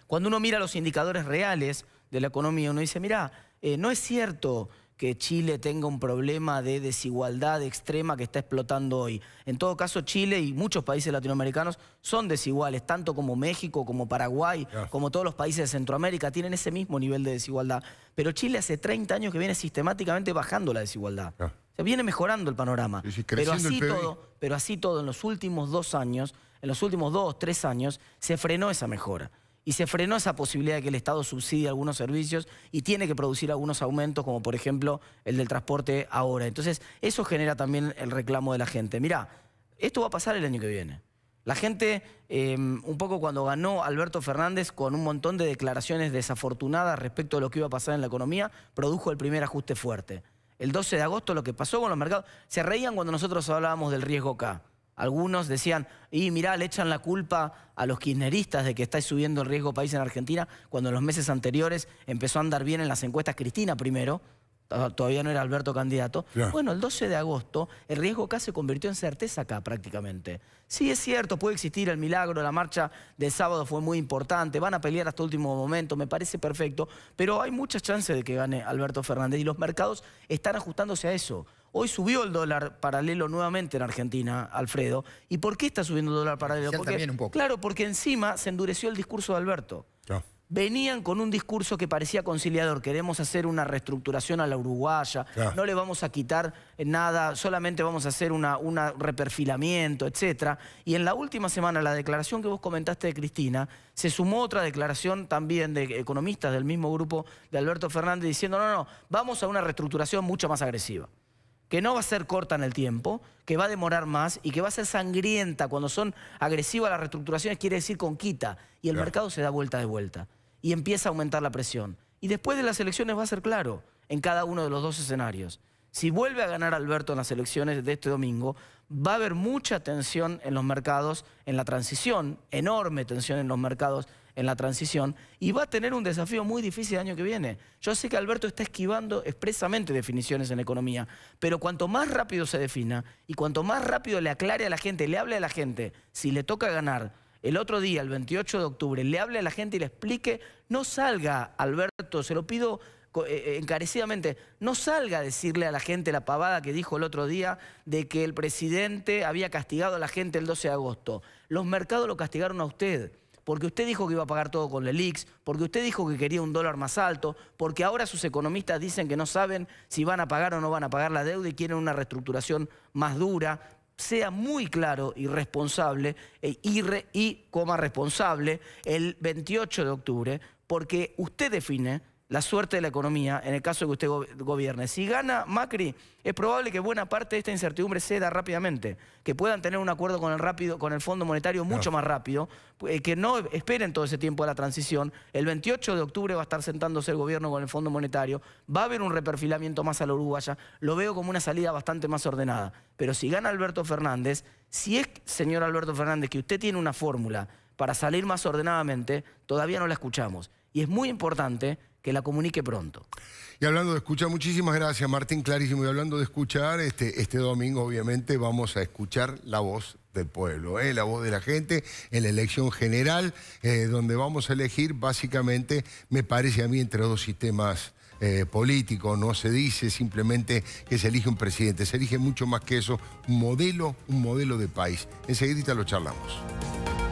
cuando uno mira los indicadores reales de la economía, uno dice, mira, eh, no es cierto que Chile tenga un problema de desigualdad extrema que está explotando hoy. En todo caso, Chile y muchos países latinoamericanos son desiguales, tanto como México, como Paraguay, como todos los países de Centroamérica, tienen ese mismo nivel de desigualdad. Pero Chile hace 30 años que viene sistemáticamente bajando la desigualdad. se viene mejorando el panorama. pero, así todo, pero así todo, en los últimos dos años, en los últimos dos, tres años, se frenó esa mejora y se frenó esa posibilidad de que el Estado subsidie algunos servicios y tiene que producir algunos aumentos, como por ejemplo el del transporte ahora. Entonces, eso genera también el reclamo de la gente. Mirá, esto va a pasar el año que viene. La gente, em, un poco cuando ganó Alberto Fernández con un montón de declaraciones desafortunadas respecto a lo que iba a pasar en la economía, produjo el primer ajuste fuerte. El 12 de agosto lo que pasó con los mercados, se reían cuando nosotros hablábamos del riesgo K. Algunos decían, y mirá, le echan la culpa a los kirchneristas de que estáis subiendo el riesgo país en Argentina, cuando en los meses anteriores empezó a andar bien en las encuestas Cristina primero, todavía no era Alberto candidato. Bueno, el 12 de agosto el riesgo acá se convirtió en certeza acá prácticamente. Sí, es cierto, puede existir el milagro, la marcha del sábado fue muy importante, van a pelear hasta el último momento, me parece perfecto, pero hay muchas chances de que gane Alberto Fernández y los mercados están ajustándose a eso. Hoy subió el dólar paralelo nuevamente en Argentina, Alfredo. ¿Y por qué está subiendo el dólar paralelo? Porque, Claro, porque encima se endureció el discurso de Alberto. Venían con un discurso que parecía conciliador. Queremos hacer una reestructuración a la uruguaya, no, le vamos a quitar nada, solamente vamos a hacer un una reperfilamiento, etc. Y en la última semana, la declaración que vos comentaste de Cristina, se sumó otra declaración también de economistas del mismo grupo de Alberto Fernández diciendo, no, no vamos a una reestructuración mucho más agresiva que no va a ser corta en el tiempo, que va a demorar más y que va a ser sangrienta. Cuando son agresivas las reestructuraciones quiere decir con quita. y el mercado se da vuelta de vuelta y empieza a aumentar la presión. Y después de las elecciones va a ser claro en cada uno de los dos escenarios. Si vuelve a ganar Alberto en las elecciones de este domingo, va a haber mucha tensión en los mercados, en la transición, enorme tensión en los mercados en la transición y va a tener un desafío muy difícil el año que viene. Yo sé que Alberto está esquivando expresamente definiciones en economía, pero cuanto más rápido se defina y cuanto más rápido le aclare a la gente, le hable a la gente, si le toca ganar el otro día, el 28 de octubre, le hable a la gente y le explique, no salga Alberto, se lo pido eh, eh, encarecidamente, no salga a decirle a la gente la pavada que dijo el otro día de que el presidente había castigado a la gente el 12 de agosto. Los mercados lo castigaron a usted porque usted dijo que iba a pagar todo con lex, porque usted dijo que quería un dólar más alto, porque ahora sus economistas dicen que no saben si van a pagar o no van a pagar la deuda y quieren una reestructuración más dura. Sea muy claro y responsable, e, y coma responsable, el 28 de octubre, porque usted define la suerte de la economía en el caso de que usted gobierne. Si gana Macri, es probable que buena parte de esta incertidumbre ceda rápidamente, que puedan tener un acuerdo con el, rápido, con el Fondo Monetario mucho más rápido, eh, que no esperen todo ese tiempo de la transición. El 28 de octubre va a estar sentándose el gobierno con el Fondo Monetario, va a haber un reperfilamiento más a la uruguaya, lo veo como una salida bastante más ordenada. Pero si gana Alberto Fernández, si es, señor Alberto Fernández, que usted tiene una fórmula para salir más ordenadamente, todavía no la escuchamos. Y es muy importante que la comunique pronto. Y hablando de escuchar, muchísimas gracias Martín, clarísimo. Y hablando de escuchar, este, este domingo obviamente vamos a escuchar la voz del pueblo, eh, la voz de la gente en la elección general, eh, donde vamos a elegir básicamente, me parece a mí, entre dos sistemas eh, políticos. no se dice simplemente que se elige un presidente, se elige mucho más que eso, un modelo, un modelo de país. Enseguida lo charlamos.